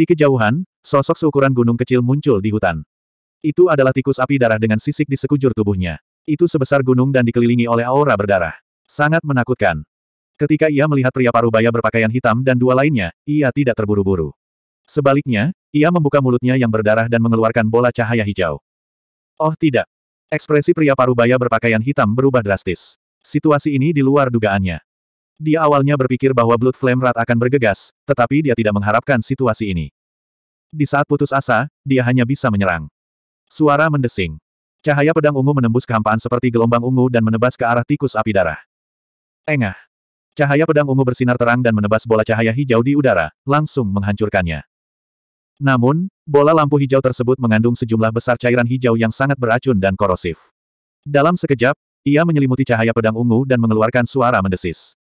Di kejauhan, sosok seukuran gunung kecil muncul di hutan. Itu adalah tikus api darah dengan sisik di sekujur tubuhnya. Itu sebesar gunung dan dikelilingi oleh aura berdarah. Sangat menakutkan. Ketika ia melihat pria parubaya berpakaian hitam dan dua lainnya, ia tidak terburu-buru. Sebaliknya, ia membuka mulutnya yang berdarah dan mengeluarkan bola cahaya hijau. Oh tidak. Ekspresi pria parubaya berpakaian hitam berubah drastis. Situasi ini di luar dugaannya. Dia awalnya berpikir bahwa Blood Flame Rat akan bergegas, tetapi dia tidak mengharapkan situasi ini. Di saat putus asa, dia hanya bisa menyerang. Suara mendesing. Cahaya pedang ungu menembus kehampaan seperti gelombang ungu dan menebas ke arah tikus api darah. Engah. Cahaya pedang ungu bersinar terang dan menebas bola cahaya hijau di udara, langsung menghancurkannya. Namun, bola lampu hijau tersebut mengandung sejumlah besar cairan hijau yang sangat beracun dan korosif. Dalam sekejap, ia menyelimuti cahaya pedang ungu dan mengeluarkan suara mendesis.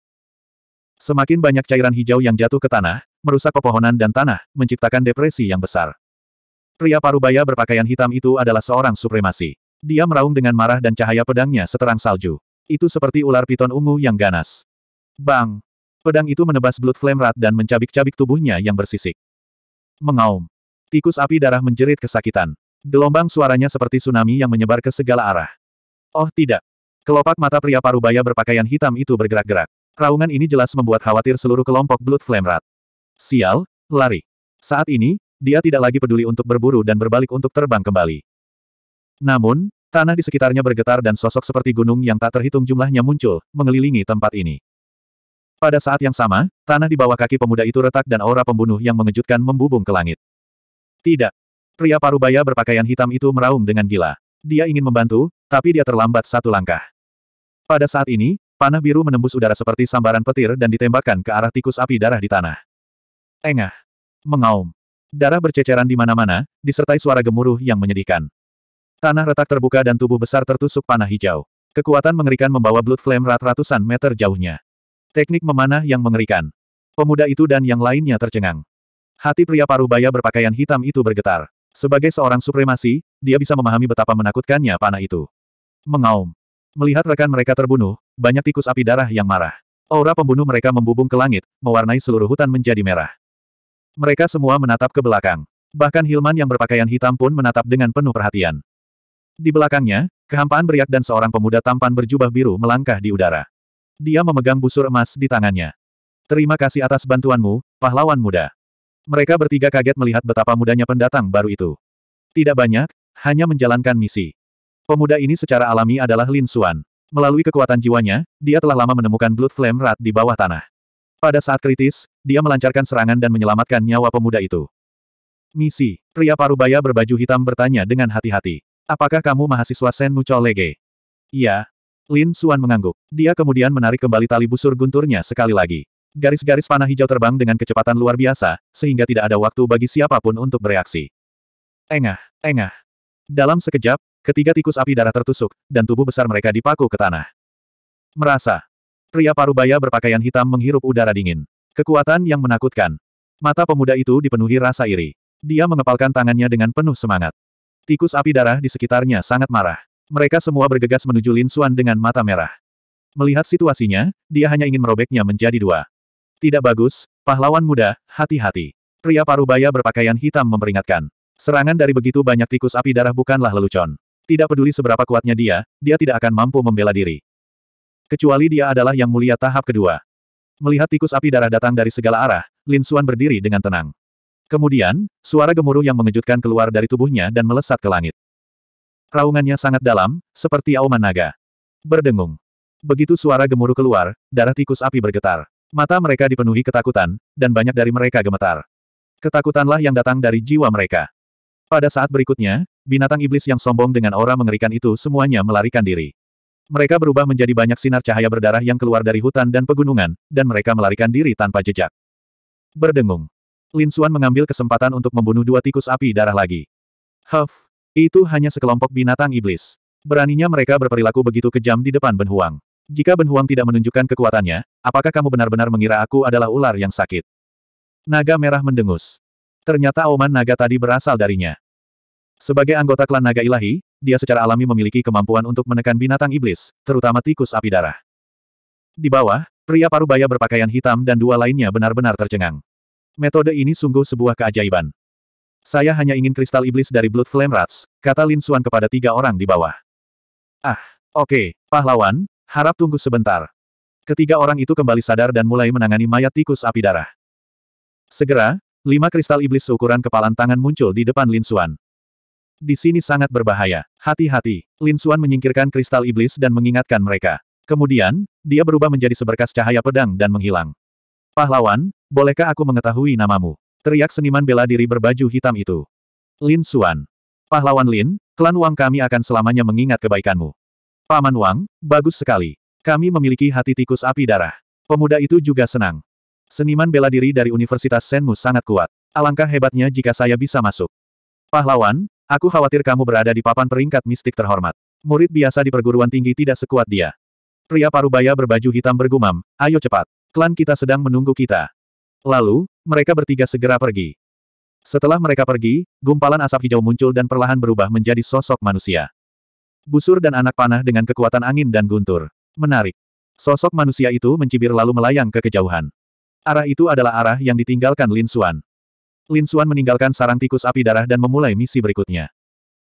Semakin banyak cairan hijau yang jatuh ke tanah, merusak pepohonan dan tanah, menciptakan depresi yang besar. Pria parubaya berpakaian hitam itu adalah seorang supremasi. Dia meraung dengan marah dan cahaya pedangnya seterang salju. Itu seperti ular piton ungu yang ganas. Bang! Pedang itu menebas Blood Flame Rat dan mencabik-cabik tubuhnya yang bersisik. Mengaum. Tikus api darah menjerit kesakitan. Gelombang suaranya seperti tsunami yang menyebar ke segala arah. Oh tidak! Kelopak mata pria parubaya berpakaian hitam itu bergerak-gerak. Raungan ini jelas membuat khawatir seluruh kelompok Blood Flame Rat. Sial, lari. Saat ini, dia tidak lagi peduli untuk berburu dan berbalik untuk terbang kembali. Namun, tanah di sekitarnya bergetar dan sosok seperti gunung yang tak terhitung jumlahnya muncul, mengelilingi tempat ini. Pada saat yang sama, tanah di bawah kaki pemuda itu retak dan aura pembunuh yang mengejutkan membubung ke langit. Tidak. Pria parubaya berpakaian hitam itu meraung dengan gila. Dia ingin membantu, tapi dia terlambat satu langkah. Pada saat ini, Panah biru menembus udara seperti sambaran petir dan ditembakkan ke arah tikus api darah di tanah. Engah. Mengaum. Darah berceceran di mana-mana, disertai suara gemuruh yang menyedihkan. Tanah retak terbuka dan tubuh besar tertusuk panah hijau. Kekuatan mengerikan membawa Blood Flame rat ratusan meter jauhnya. Teknik memanah yang mengerikan. Pemuda itu dan yang lainnya tercengang. Hati pria parubaya berpakaian hitam itu bergetar. Sebagai seorang supremasi, dia bisa memahami betapa menakutkannya panah itu. Mengaum. Melihat rekan mereka terbunuh, banyak tikus api darah yang marah. Aura pembunuh mereka membubung ke langit, mewarnai seluruh hutan menjadi merah. Mereka semua menatap ke belakang. Bahkan Hilman yang berpakaian hitam pun menatap dengan penuh perhatian. Di belakangnya, kehampaan beriak dan seorang pemuda tampan berjubah biru melangkah di udara. Dia memegang busur emas di tangannya. Terima kasih atas bantuanmu, pahlawan muda. Mereka bertiga kaget melihat betapa mudanya pendatang baru itu. Tidak banyak, hanya menjalankan misi. Pemuda ini secara alami adalah Lin Suan. Melalui kekuatan jiwanya, dia telah lama menemukan Blood Flame Rat di bawah tanah. Pada saat kritis, dia melancarkan serangan dan menyelamatkan nyawa pemuda itu. Misi, pria parubaya berbaju hitam bertanya dengan hati-hati. Apakah kamu mahasiswa Senmu Lege? Iya. Lin Suan mengangguk. Dia kemudian menarik kembali tali busur gunturnya sekali lagi. Garis-garis panah hijau terbang dengan kecepatan luar biasa, sehingga tidak ada waktu bagi siapapun untuk bereaksi. Engah, engah. Dalam sekejap, Ketiga tikus api darah tertusuk, dan tubuh besar mereka dipaku ke tanah. Merasa. Pria parubaya berpakaian hitam menghirup udara dingin. Kekuatan yang menakutkan. Mata pemuda itu dipenuhi rasa iri. Dia mengepalkan tangannya dengan penuh semangat. Tikus api darah di sekitarnya sangat marah. Mereka semua bergegas menuju Lin Suan dengan mata merah. Melihat situasinya, dia hanya ingin merobeknya menjadi dua. Tidak bagus, pahlawan muda, hati-hati. Pria parubaya berpakaian hitam memperingatkan. Serangan dari begitu banyak tikus api darah bukanlah lelucon. Tidak peduli seberapa kuatnya dia, dia tidak akan mampu membela diri. Kecuali dia adalah yang mulia tahap kedua. Melihat tikus api darah datang dari segala arah, Lin Suan berdiri dengan tenang. Kemudian, suara gemuruh yang mengejutkan keluar dari tubuhnya dan melesat ke langit. Raungannya sangat dalam, seperti auman naga. Berdengung. Begitu suara gemuruh keluar, darah tikus api bergetar. Mata mereka dipenuhi ketakutan, dan banyak dari mereka gemetar. Ketakutanlah yang datang dari jiwa mereka. Pada saat berikutnya, binatang iblis yang sombong dengan aura mengerikan itu semuanya melarikan diri. Mereka berubah menjadi banyak sinar cahaya berdarah yang keluar dari hutan dan pegunungan, dan mereka melarikan diri tanpa jejak. Berdengung. Lin Xuan mengambil kesempatan untuk membunuh dua tikus api darah lagi. Huff, itu hanya sekelompok binatang iblis. Beraninya mereka berperilaku begitu kejam di depan Ben Huang. Jika Ben Huang tidak menunjukkan kekuatannya, apakah kamu benar-benar mengira aku adalah ular yang sakit? Naga merah mendengus. Ternyata auman naga tadi berasal darinya. Sebagai anggota klan naga ilahi, dia secara alami memiliki kemampuan untuk menekan binatang iblis, terutama tikus api darah. Di bawah, pria parubaya berpakaian hitam dan dua lainnya benar-benar tercengang. Metode ini sungguh sebuah keajaiban. Saya hanya ingin kristal iblis dari Blood Flame Rats, kata Lin Xuan kepada tiga orang di bawah. Ah, oke, okay, pahlawan, harap tunggu sebentar. Ketiga orang itu kembali sadar dan mulai menangani mayat tikus api darah. Segera, Lima kristal iblis seukuran kepalan tangan muncul di depan Lin Xuan. Di sini sangat berbahaya. Hati-hati. Lin Xuan menyingkirkan kristal iblis dan mengingatkan mereka. Kemudian, dia berubah menjadi seberkas cahaya pedang dan menghilang. Pahlawan, bolehkah aku mengetahui namamu? Teriak seniman bela diri berbaju hitam itu. Lin Xuan. Pahlawan Lin, klan Wang kami akan selamanya mengingat kebaikanmu. Paman Wang, bagus sekali. Kami memiliki hati tikus api darah. Pemuda itu juga senang. Seniman bela diri dari Universitas Senmu sangat kuat. Alangkah hebatnya jika saya bisa masuk. Pahlawan, aku khawatir kamu berada di papan peringkat mistik terhormat. Murid biasa di perguruan tinggi tidak sekuat dia. Pria parubaya berbaju hitam bergumam, ayo cepat. Klan kita sedang menunggu kita. Lalu, mereka bertiga segera pergi. Setelah mereka pergi, gumpalan asap hijau muncul dan perlahan berubah menjadi sosok manusia. Busur dan anak panah dengan kekuatan angin dan guntur. Menarik. Sosok manusia itu mencibir lalu melayang ke kejauhan. Arah itu adalah arah yang ditinggalkan Lin Xuan. Lin Xuan meninggalkan sarang tikus api darah dan memulai misi berikutnya.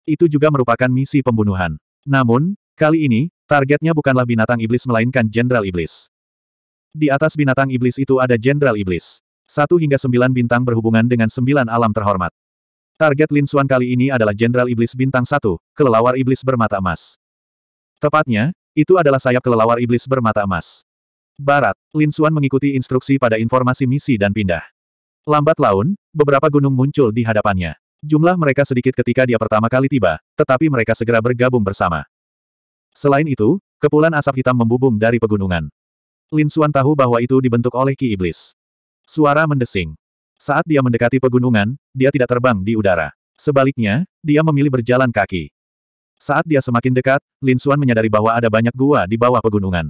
Itu juga merupakan misi pembunuhan. Namun, kali ini, targetnya bukanlah binatang iblis melainkan Jenderal Iblis. Di atas binatang iblis itu ada Jenderal Iblis. Satu hingga sembilan bintang berhubungan dengan sembilan alam terhormat. Target Lin Xuan kali ini adalah Jenderal Iblis bintang satu, kelelawar iblis bermata emas. Tepatnya, itu adalah sayap kelelawar iblis bermata emas. Barat, Lin Xuan mengikuti instruksi pada informasi misi dan pindah. Lambat laun, beberapa gunung muncul di hadapannya. Jumlah mereka sedikit ketika dia pertama kali tiba, tetapi mereka segera bergabung bersama. Selain itu, kepulan asap hitam membubung dari pegunungan. Lin Xuan tahu bahwa itu dibentuk oleh Ki Iblis. Suara mendesing. Saat dia mendekati pegunungan, dia tidak terbang di udara. Sebaliknya, dia memilih berjalan kaki. Saat dia semakin dekat, Lin Xuan menyadari bahwa ada banyak gua di bawah pegunungan.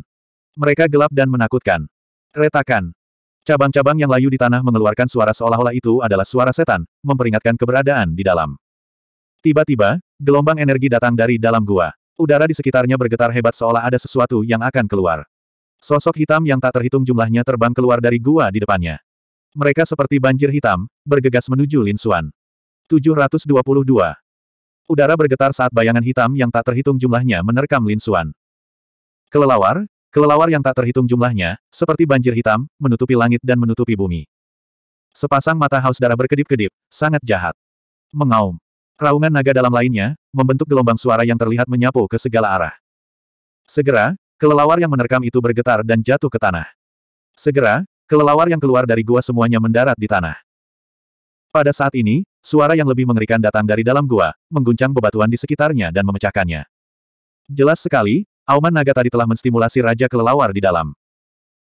Mereka gelap dan menakutkan. Retakan. Cabang-cabang yang layu di tanah mengeluarkan suara seolah-olah itu adalah suara setan, memperingatkan keberadaan di dalam. Tiba-tiba, gelombang energi datang dari dalam gua. Udara di sekitarnya bergetar hebat seolah ada sesuatu yang akan keluar. Sosok hitam yang tak terhitung jumlahnya terbang keluar dari gua di depannya. Mereka seperti banjir hitam, bergegas menuju Lin Xuan. 722. Udara bergetar saat bayangan hitam yang tak terhitung jumlahnya menerkam Lin Xuan. Kelelawar, Kelelawar yang tak terhitung jumlahnya, seperti banjir hitam, menutupi langit dan menutupi bumi. Sepasang mata haus darah berkedip-kedip, sangat jahat. Mengaum. Raungan naga dalam lainnya, membentuk gelombang suara yang terlihat menyapu ke segala arah. Segera, kelelawar yang menerkam itu bergetar dan jatuh ke tanah. Segera, kelelawar yang keluar dari gua semuanya mendarat di tanah. Pada saat ini, suara yang lebih mengerikan datang dari dalam gua, mengguncang bebatuan di sekitarnya dan memecahkannya. Jelas sekali, Auman naga tadi telah menstimulasi Raja Kelelawar di dalam.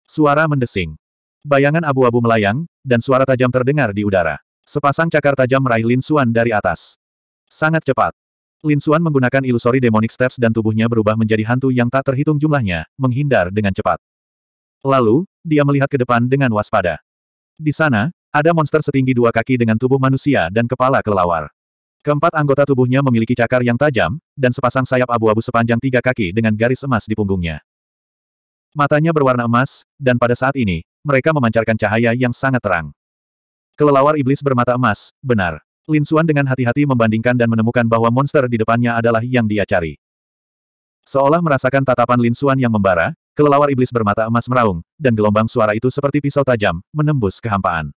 Suara mendesing. Bayangan abu-abu melayang, dan suara tajam terdengar di udara. Sepasang cakar tajam meraih Lin Xuan dari atas. Sangat cepat. Lin Xuan menggunakan ilusori demonic steps dan tubuhnya berubah menjadi hantu yang tak terhitung jumlahnya, menghindar dengan cepat. Lalu, dia melihat ke depan dengan waspada. Di sana, ada monster setinggi dua kaki dengan tubuh manusia dan kepala kelelawar. Keempat anggota tubuhnya memiliki cakar yang tajam, dan sepasang sayap abu-abu sepanjang tiga kaki dengan garis emas di punggungnya. Matanya berwarna emas, dan pada saat ini, mereka memancarkan cahaya yang sangat terang. Kelelawar iblis bermata emas, benar. Lin Xuan dengan hati-hati membandingkan dan menemukan bahwa monster di depannya adalah yang dia cari. Seolah merasakan tatapan Lin Xuan yang membara, kelelawar iblis bermata emas meraung, dan gelombang suara itu seperti pisau tajam, menembus kehampaan.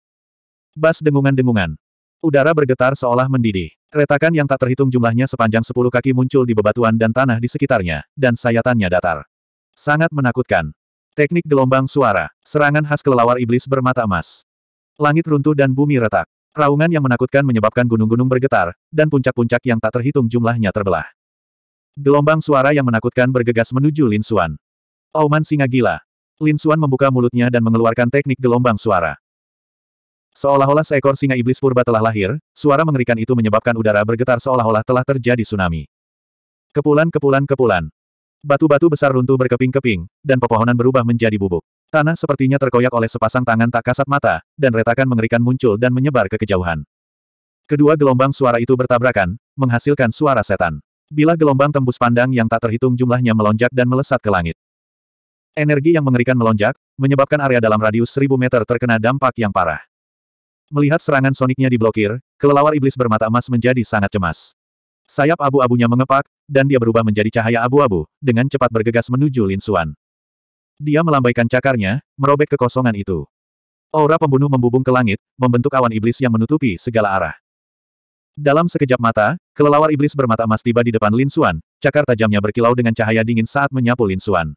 Bas dengungan-dengungan. Udara bergetar seolah mendidih. Retakan yang tak terhitung jumlahnya sepanjang sepuluh kaki muncul di bebatuan dan tanah di sekitarnya, dan sayatannya datar. Sangat menakutkan. Teknik gelombang suara, serangan khas kelelawar iblis bermata emas. Langit runtuh dan bumi retak. Raungan yang menakutkan menyebabkan gunung-gunung bergetar, dan puncak-puncak yang tak terhitung jumlahnya terbelah. Gelombang suara yang menakutkan bergegas menuju Lin Xuan. Auman singa gila. Lin Xuan membuka mulutnya dan mengeluarkan teknik gelombang suara. Seolah-olah seekor singa iblis purba telah lahir, suara mengerikan itu menyebabkan udara bergetar seolah-olah telah terjadi tsunami. Kepulan kepulan kepulan. Batu-batu besar runtuh berkeping-keping, dan pepohonan berubah menjadi bubuk. Tanah sepertinya terkoyak oleh sepasang tangan tak kasat mata, dan retakan mengerikan muncul dan menyebar ke kejauhan. Kedua gelombang suara itu bertabrakan, menghasilkan suara setan. Bila gelombang tembus pandang yang tak terhitung jumlahnya melonjak dan melesat ke langit. Energi yang mengerikan melonjak, menyebabkan area dalam radius 1000 meter terkena dampak yang parah. Melihat serangan soniknya diblokir, kelelawar iblis bermata emas menjadi sangat cemas. Sayap abu-abunya mengepak, dan dia berubah menjadi cahaya abu-abu, dengan cepat bergegas menuju Lin Xuan. Dia melambaikan cakarnya, merobek kekosongan itu. Aura pembunuh membubung ke langit, membentuk awan iblis yang menutupi segala arah. Dalam sekejap mata, kelelawar iblis bermata emas tiba di depan Lin Xuan, cakar tajamnya berkilau dengan cahaya dingin saat menyapu Lin Xuan.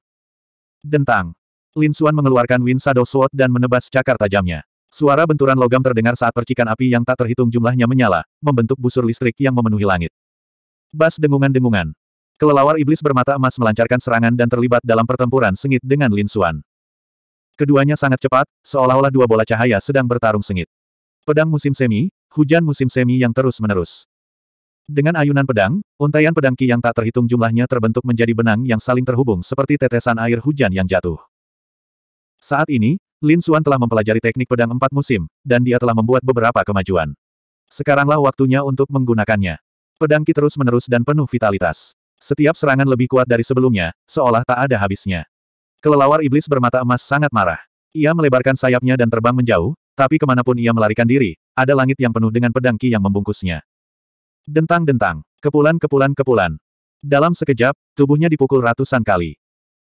Dentang. Lin Xuan mengeluarkan Wind Shadow Sword dan menebas cakar tajamnya. Suara benturan logam terdengar saat percikan api yang tak terhitung jumlahnya menyala, membentuk busur listrik yang memenuhi langit. Bas dengungan-dengungan. Kelelawar iblis bermata emas melancarkan serangan dan terlibat dalam pertempuran sengit dengan Lin Xuan. Keduanya sangat cepat, seolah-olah dua bola cahaya sedang bertarung sengit. Pedang musim semi, hujan musim semi yang terus-menerus. Dengan ayunan pedang, untayan pedang ki yang tak terhitung jumlahnya terbentuk menjadi benang yang saling terhubung seperti tetesan air hujan yang jatuh. Saat ini, Lin Suan telah mempelajari teknik pedang empat musim, dan dia telah membuat beberapa kemajuan. Sekaranglah waktunya untuk menggunakannya. Pedang Ki terus-menerus dan penuh vitalitas. Setiap serangan lebih kuat dari sebelumnya, seolah tak ada habisnya. Kelelawar iblis bermata emas sangat marah. Ia melebarkan sayapnya dan terbang menjauh, tapi kemanapun ia melarikan diri, ada langit yang penuh dengan pedang Ki yang membungkusnya. Dentang-dentang, kepulan-kepulan-kepulan. Dalam sekejap, tubuhnya dipukul ratusan kali.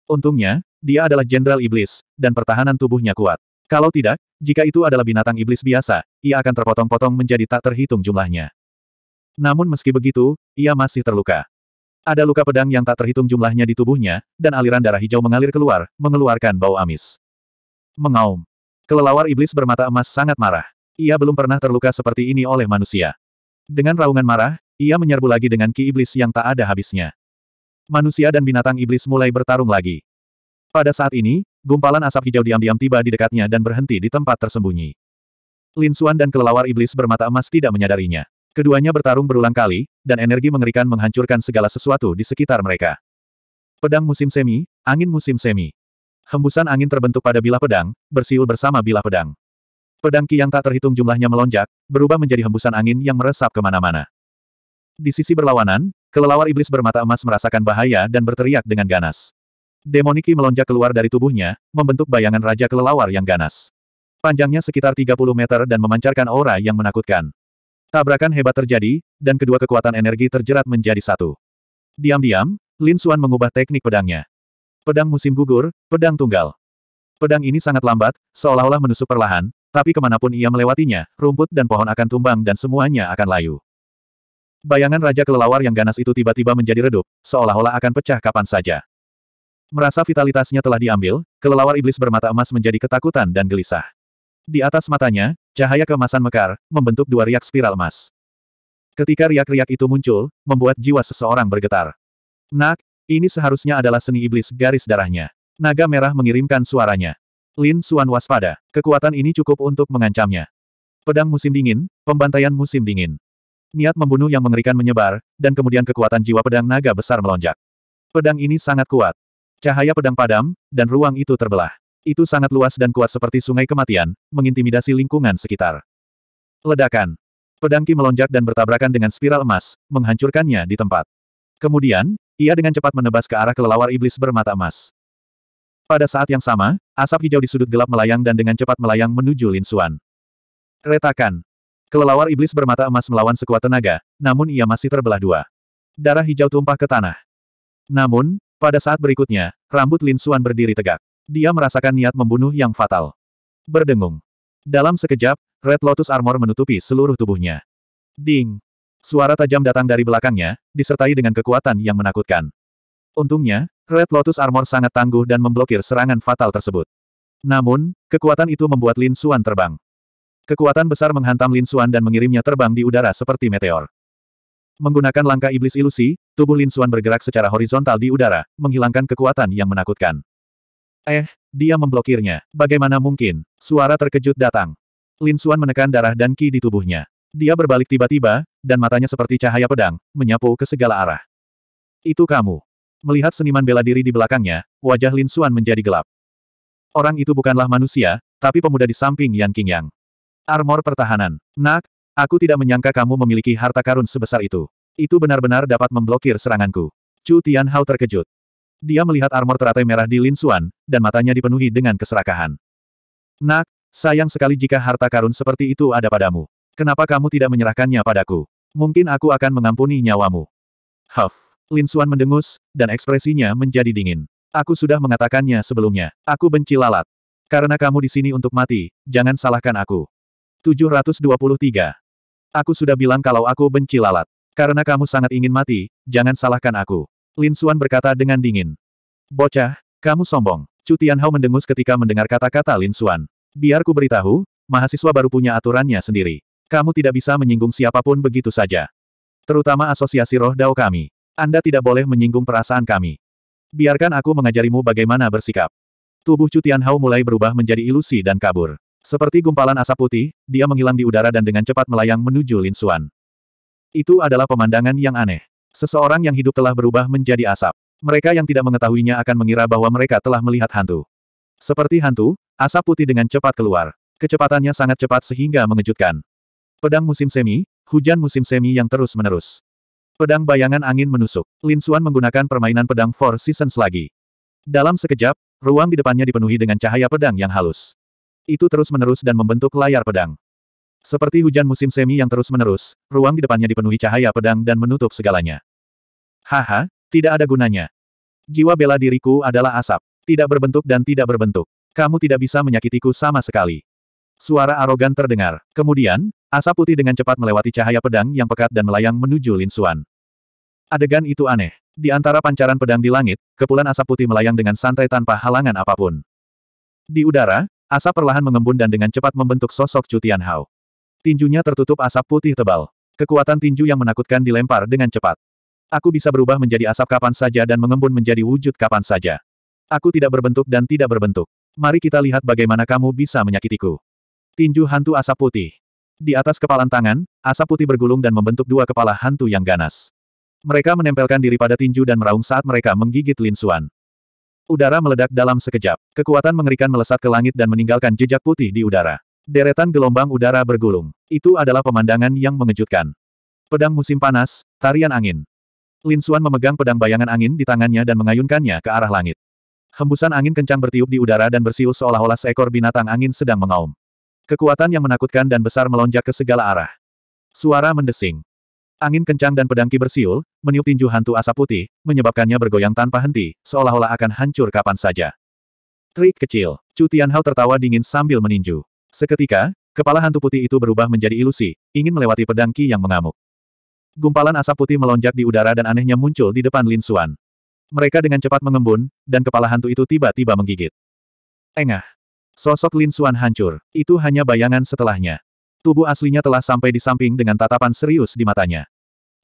Untungnya, dia adalah jenderal iblis, dan pertahanan tubuhnya kuat. Kalau tidak, jika itu adalah binatang iblis biasa, ia akan terpotong-potong menjadi tak terhitung jumlahnya. Namun meski begitu, ia masih terluka. Ada luka pedang yang tak terhitung jumlahnya di tubuhnya, dan aliran darah hijau mengalir keluar, mengeluarkan bau amis. Mengaum. Kelelawar iblis bermata emas sangat marah. Ia belum pernah terluka seperti ini oleh manusia. Dengan raungan marah, ia menyerbu lagi dengan ki iblis yang tak ada habisnya manusia dan binatang iblis mulai bertarung lagi. Pada saat ini, gumpalan asap hijau diam-diam tiba di dekatnya dan berhenti di tempat tersembunyi. Lin Xuan dan kelelawar iblis bermata emas tidak menyadarinya. Keduanya bertarung berulang kali, dan energi mengerikan menghancurkan segala sesuatu di sekitar mereka. Pedang musim semi, angin musim semi. Hembusan angin terbentuk pada bilah pedang, bersiul bersama bilah pedang. Pedang Ki yang tak terhitung jumlahnya melonjak, berubah menjadi hembusan angin yang meresap kemana-mana. Di sisi berlawanan, Kelelawar iblis bermata emas merasakan bahaya dan berteriak dengan ganas. Demoniki melonjak keluar dari tubuhnya, membentuk bayangan Raja Kelelawar yang ganas. Panjangnya sekitar 30 meter dan memancarkan aura yang menakutkan. Tabrakan hebat terjadi, dan kedua kekuatan energi terjerat menjadi satu. Diam-diam, Lin Xuan mengubah teknik pedangnya. Pedang musim gugur, pedang tunggal. Pedang ini sangat lambat, seolah-olah menusuk perlahan, tapi kemanapun ia melewatinya, rumput dan pohon akan tumbang dan semuanya akan layu. Bayangan Raja Kelelawar yang ganas itu tiba-tiba menjadi redup, seolah-olah akan pecah kapan saja. Merasa vitalitasnya telah diambil, kelelawar iblis bermata emas menjadi ketakutan dan gelisah. Di atas matanya, cahaya keemasan mekar, membentuk dua riak spiral emas. Ketika riak-riak itu muncul, membuat jiwa seseorang bergetar. Nak, ini seharusnya adalah seni iblis garis darahnya. Naga merah mengirimkan suaranya. Lin Suan waspada. Kekuatan ini cukup untuk mengancamnya. Pedang musim dingin, pembantaian musim dingin. Niat membunuh yang mengerikan menyebar, dan kemudian kekuatan jiwa pedang naga besar melonjak. Pedang ini sangat kuat. Cahaya pedang padam, dan ruang itu terbelah. Itu sangat luas dan kuat seperti sungai kematian, mengintimidasi lingkungan sekitar. Ledakan. Pedang Ki melonjak dan bertabrakan dengan spiral emas, menghancurkannya di tempat. Kemudian, ia dengan cepat menebas ke arah kelelawar iblis bermata emas. Pada saat yang sama, asap hijau di sudut gelap melayang dan dengan cepat melayang menuju Lin Suan. Retakan. Kelelawar iblis bermata emas melawan sekuat tenaga, namun ia masih terbelah dua. Darah hijau tumpah ke tanah. Namun, pada saat berikutnya, rambut Lin Suan berdiri tegak. Dia merasakan niat membunuh yang fatal. Berdengung. Dalam sekejap, Red Lotus Armor menutupi seluruh tubuhnya. Ding! Suara tajam datang dari belakangnya, disertai dengan kekuatan yang menakutkan. Untungnya, Red Lotus Armor sangat tangguh dan memblokir serangan fatal tersebut. Namun, kekuatan itu membuat Lin Suan terbang. Kekuatan besar menghantam Lin Xuan dan mengirimnya terbang di udara seperti meteor. Menggunakan langkah iblis ilusi, tubuh Lin Xuan bergerak secara horizontal di udara, menghilangkan kekuatan yang menakutkan. Eh, dia memblokirnya. Bagaimana mungkin? Suara terkejut datang. Lin Xuan menekan darah dan ki di tubuhnya. Dia berbalik tiba-tiba, dan matanya seperti cahaya pedang, menyapu ke segala arah. Itu kamu. Melihat seniman bela diri di belakangnya, wajah Lin Xuan menjadi gelap. Orang itu bukanlah manusia, tapi pemuda di samping Yan King Yang. Armor pertahanan. Nak, aku tidak menyangka kamu memiliki harta karun sebesar itu. Itu benar-benar dapat memblokir seranganku. Chu Tianhao terkejut. Dia melihat armor teratai merah di Lin Xuan, dan matanya dipenuhi dengan keserakahan. Nak, sayang sekali jika harta karun seperti itu ada padamu. Kenapa kamu tidak menyerahkannya padaku? Mungkin aku akan mengampuni nyawamu. Huff. Lin Xuan mendengus, dan ekspresinya menjadi dingin. Aku sudah mengatakannya sebelumnya. Aku benci lalat. Karena kamu di sini untuk mati, jangan salahkan aku. 723. Aku sudah bilang kalau aku benci lalat. Karena kamu sangat ingin mati, jangan salahkan aku. Lin Xuan berkata dengan dingin. Bocah, kamu sombong. Cu Tianhao mendengus ketika mendengar kata-kata Lin Xuan. Biar ku beritahu, mahasiswa baru punya aturannya sendiri. Kamu tidak bisa menyinggung siapapun begitu saja. Terutama asosiasi roh dao kami. Anda tidak boleh menyinggung perasaan kami. Biarkan aku mengajarimu bagaimana bersikap. Tubuh Cu Tianhao mulai berubah menjadi ilusi dan kabur. Seperti gumpalan asap putih, dia menghilang di udara dan dengan cepat melayang menuju Lin Xuan. Itu adalah pemandangan yang aneh. Seseorang yang hidup telah berubah menjadi asap. Mereka yang tidak mengetahuinya akan mengira bahwa mereka telah melihat hantu. Seperti hantu, asap putih dengan cepat keluar. Kecepatannya sangat cepat sehingga mengejutkan. Pedang musim semi, hujan musim semi yang terus-menerus. Pedang bayangan angin menusuk. Lin Xuan menggunakan permainan pedang Four Seasons lagi. Dalam sekejap, ruang di depannya dipenuhi dengan cahaya pedang yang halus. Itu terus-menerus dan membentuk layar pedang. Seperti hujan musim semi yang terus-menerus, ruang di depannya dipenuhi cahaya pedang dan menutup segalanya. Haha, tidak ada gunanya. Jiwa bela diriku adalah asap. Tidak berbentuk dan tidak berbentuk. Kamu tidak bisa menyakitiku sama sekali. Suara arogan terdengar. Kemudian, asap putih dengan cepat melewati cahaya pedang yang pekat dan melayang menuju Lin Suan. Adegan itu aneh. Di antara pancaran pedang di langit, kepulan asap putih melayang dengan santai tanpa halangan apapun. Di udara, Asap perlahan mengembun dan dengan cepat membentuk sosok Cutian Tianhao. Tinjunya tertutup asap putih tebal. Kekuatan tinju yang menakutkan dilempar dengan cepat. Aku bisa berubah menjadi asap kapan saja dan mengembun menjadi wujud kapan saja. Aku tidak berbentuk dan tidak berbentuk. Mari kita lihat bagaimana kamu bisa menyakitiku. Tinju hantu asap putih. Di atas kepalan tangan, asap putih bergulung dan membentuk dua kepala hantu yang ganas. Mereka menempelkan diri pada tinju dan meraung saat mereka menggigit Lin Xuan. Udara meledak dalam sekejap. Kekuatan mengerikan melesat ke langit dan meninggalkan jejak putih di udara. Deretan gelombang udara bergulung. Itu adalah pemandangan yang mengejutkan. Pedang musim panas, tarian angin. Lin Suan memegang pedang bayangan angin di tangannya dan mengayunkannya ke arah langit. Hembusan angin kencang bertiup di udara dan bersiul seolah-olah seekor binatang angin sedang mengaum. Kekuatan yang menakutkan dan besar melonjak ke segala arah. Suara mendesing. Angin kencang dan pedangki bersiul, meniup tinju hantu asap putih, menyebabkannya bergoyang tanpa henti, seolah-olah akan hancur kapan saja. Trik kecil, Cutian hal tertawa dingin sambil meninju. Seketika, kepala hantu putih itu berubah menjadi ilusi, ingin melewati pedangki yang mengamuk. Gumpalan asap putih melonjak di udara dan anehnya muncul di depan Lin Suan. Mereka dengan cepat mengembun, dan kepala hantu itu tiba-tiba menggigit. Engah. Sosok Lin Suan hancur. Itu hanya bayangan setelahnya. Tubuh aslinya telah sampai di samping dengan tatapan serius di matanya.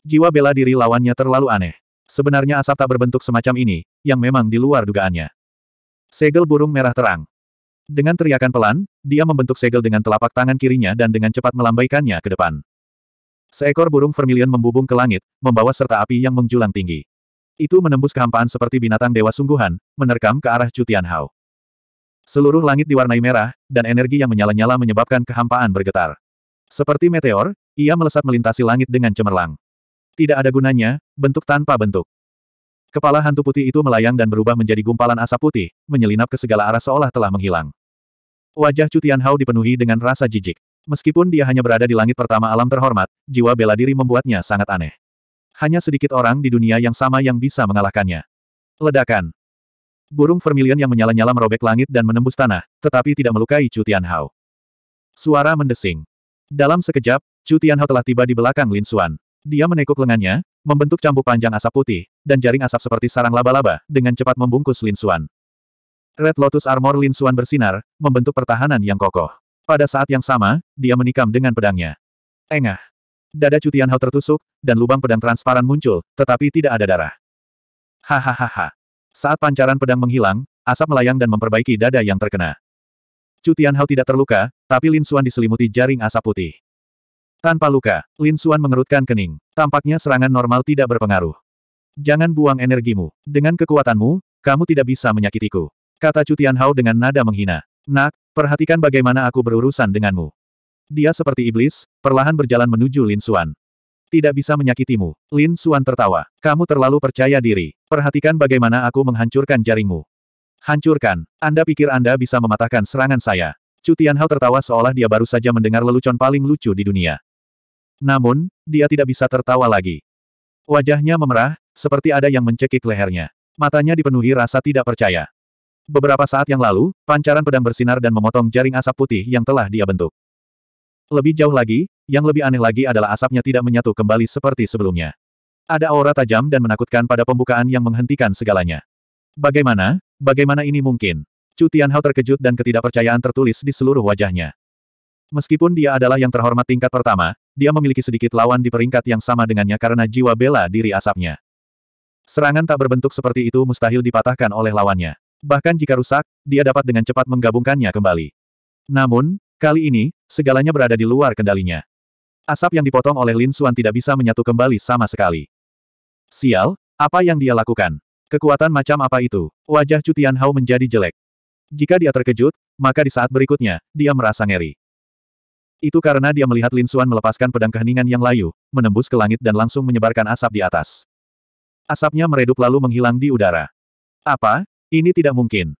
Jiwa bela diri lawannya terlalu aneh. Sebenarnya asap tak berbentuk semacam ini, yang memang di luar dugaannya. Segel burung merah terang. Dengan teriakan pelan, dia membentuk segel dengan telapak tangan kirinya dan dengan cepat melambaikannya ke depan. Seekor burung vermilion membubung ke langit, membawa serta api yang menjulang tinggi. Itu menembus kehampaan seperti binatang dewa sungguhan, menerkam ke arah Cutian Hao. Seluruh langit diwarnai merah, dan energi yang menyala-nyala menyebabkan kehampaan bergetar. Seperti meteor, ia melesat melintasi langit dengan cemerlang. Tidak ada gunanya, bentuk tanpa bentuk. Kepala hantu putih itu melayang dan berubah menjadi gumpalan asap putih, menyelinap ke segala arah seolah telah menghilang. Wajah Cutian Hao dipenuhi dengan rasa jijik. Meskipun dia hanya berada di langit pertama alam terhormat, jiwa bela diri membuatnya sangat aneh. Hanya sedikit orang di dunia yang sama yang bisa mengalahkannya. Ledakan. Burung vermilion yang menyala-nyala merobek langit dan menembus tanah, tetapi tidak melukai Cutian Hao. Suara mendesing. Dalam sekejap, Chu Tianhao telah tiba di belakang Lin Xuan. Dia menekuk lengannya, membentuk cambuk panjang asap putih, dan jaring asap seperti sarang laba-laba, dengan cepat membungkus Lin Xuan. Red Lotus Armor Lin Xuan bersinar, membentuk pertahanan yang kokoh. Pada saat yang sama, dia menikam dengan pedangnya. Engah. Dada Chu Tianhao tertusuk, dan lubang pedang transparan muncul, tetapi tidak ada darah. Hahaha. Saat pancaran pedang menghilang, asap melayang dan memperbaiki dada yang terkena. Chu Tianhao tidak terluka, tapi Lin Xuan diselimuti jaring asap putih. Tanpa luka, Lin Xuan mengerutkan kening. Tampaknya serangan normal tidak berpengaruh. Jangan buang energimu. Dengan kekuatanmu, kamu tidak bisa menyakitiku. Kata Chu Tianhao dengan nada menghina. Nak, perhatikan bagaimana aku berurusan denganmu. Dia seperti iblis, perlahan berjalan menuju Lin Xuan. Tidak bisa menyakitimu. Lin Xuan tertawa. Kamu terlalu percaya diri. Perhatikan bagaimana aku menghancurkan jaringmu. Hancurkan. Anda pikir Anda bisa mematahkan serangan saya. Cu Tianhao tertawa seolah dia baru saja mendengar lelucon paling lucu di dunia. Namun, dia tidak bisa tertawa lagi. Wajahnya memerah, seperti ada yang mencekik lehernya. Matanya dipenuhi rasa tidak percaya. Beberapa saat yang lalu, pancaran pedang bersinar dan memotong jaring asap putih yang telah dia bentuk. Lebih jauh lagi, yang lebih aneh lagi adalah asapnya tidak menyatu kembali seperti sebelumnya. Ada aura tajam dan menakutkan pada pembukaan yang menghentikan segalanya. Bagaimana? Bagaimana ini mungkin? Chu Tianhao terkejut dan ketidakpercayaan tertulis di seluruh wajahnya. Meskipun dia adalah yang terhormat tingkat pertama, dia memiliki sedikit lawan di peringkat yang sama dengannya karena jiwa bela diri asapnya. Serangan tak berbentuk seperti itu mustahil dipatahkan oleh lawannya. Bahkan jika rusak, dia dapat dengan cepat menggabungkannya kembali. Namun, kali ini, segalanya berada di luar kendalinya. Asap yang dipotong oleh Lin Xuan tidak bisa menyatu kembali sama sekali. Sial, apa yang dia lakukan? Kekuatan macam apa itu? Wajah Cutian Hao menjadi jelek. Jika dia terkejut, maka di saat berikutnya, dia merasa ngeri. Itu karena dia melihat Lin Xuan melepaskan pedang keheningan yang layu, menembus ke langit dan langsung menyebarkan asap di atas. Asapnya meredup lalu menghilang di udara. Apa? Ini tidak mungkin.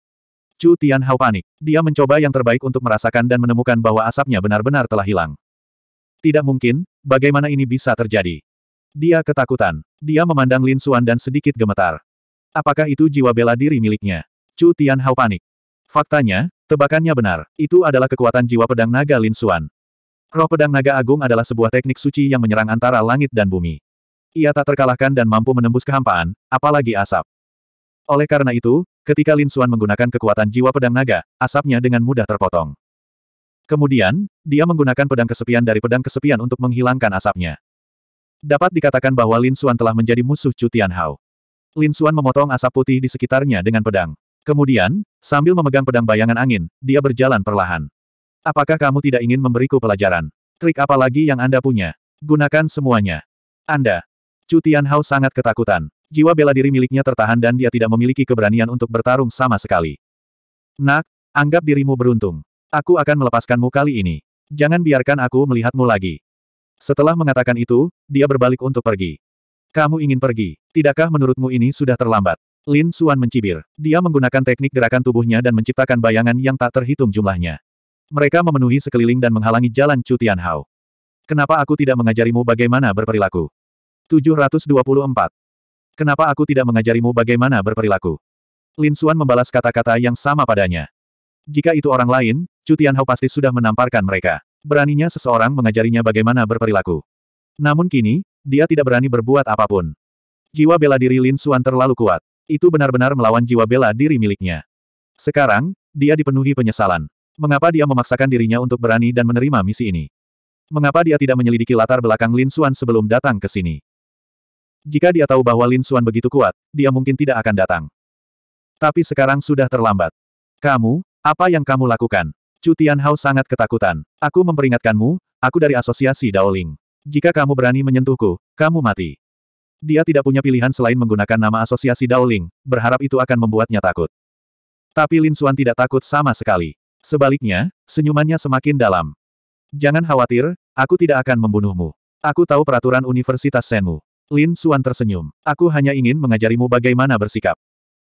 Chu Tianhao panik. Dia mencoba yang terbaik untuk merasakan dan menemukan bahwa asapnya benar-benar telah hilang. Tidak mungkin, bagaimana ini bisa terjadi? Dia ketakutan. Dia memandang Lin Xuan dan sedikit gemetar. Apakah itu jiwa bela diri miliknya? Chu Tianhao panik. Faktanya, tebakannya benar. Itu adalah kekuatan jiwa pedang naga Lin Xuan. Roh pedang naga agung adalah sebuah teknik suci yang menyerang antara langit dan bumi. Ia tak terkalahkan dan mampu menembus kehampaan, apalagi asap. Oleh karena itu, ketika Lin Xuan menggunakan kekuatan jiwa pedang naga, asapnya dengan mudah terpotong. Kemudian, dia menggunakan pedang kesepian dari pedang kesepian untuk menghilangkan asapnya. Dapat dikatakan bahwa Lin Xuan telah menjadi musuh Chu Tianhao. Lin Xuan memotong asap putih di sekitarnya dengan pedang. Kemudian, sambil memegang pedang bayangan angin, dia berjalan perlahan. Apakah kamu tidak ingin memberiku pelajaran? Trik apa lagi yang Anda punya? Gunakan semuanya. Anda. Chu Tianhao sangat ketakutan. Jiwa bela diri miliknya tertahan dan dia tidak memiliki keberanian untuk bertarung sama sekali. Nak, anggap dirimu beruntung. Aku akan melepaskanmu kali ini. Jangan biarkan aku melihatmu lagi. Setelah mengatakan itu, dia berbalik untuk pergi. Kamu ingin pergi, tidakkah menurutmu ini sudah terlambat? Lin Suan mencibir. Dia menggunakan teknik gerakan tubuhnya dan menciptakan bayangan yang tak terhitung jumlahnya. Mereka memenuhi sekeliling dan menghalangi jalan Chu Tianhao. Kenapa aku tidak mengajarimu bagaimana berperilaku? 724. Kenapa aku tidak mengajarimu bagaimana berperilaku? Lin Suan membalas kata-kata yang sama padanya. Jika itu orang lain, Chu Tianhao pasti sudah menamparkan mereka. Beraninya seseorang mengajarinya bagaimana berperilaku. Namun kini, dia tidak berani berbuat apapun. Jiwa bela diri Lin Xuan terlalu kuat. Itu benar-benar melawan jiwa bela diri miliknya. Sekarang, dia dipenuhi penyesalan. Mengapa dia memaksakan dirinya untuk berani dan menerima misi ini? Mengapa dia tidak menyelidiki latar belakang Lin Xuan sebelum datang ke sini? Jika dia tahu bahwa Lin Xuan begitu kuat, dia mungkin tidak akan datang. Tapi sekarang sudah terlambat. Kamu, apa yang kamu lakukan? Cutian Hao sangat ketakutan. Aku memperingatkanmu, aku dari asosiasi Daoling. Jika kamu berani menyentuhku, kamu mati. Dia tidak punya pilihan selain menggunakan nama asosiasi Daoling, berharap itu akan membuatnya takut. Tapi Lin Suan tidak takut sama sekali. Sebaliknya, senyumannya semakin dalam. Jangan khawatir, aku tidak akan membunuhmu. Aku tahu peraturan Universitas Senmu. Lin Suan tersenyum. Aku hanya ingin mengajarimu bagaimana bersikap.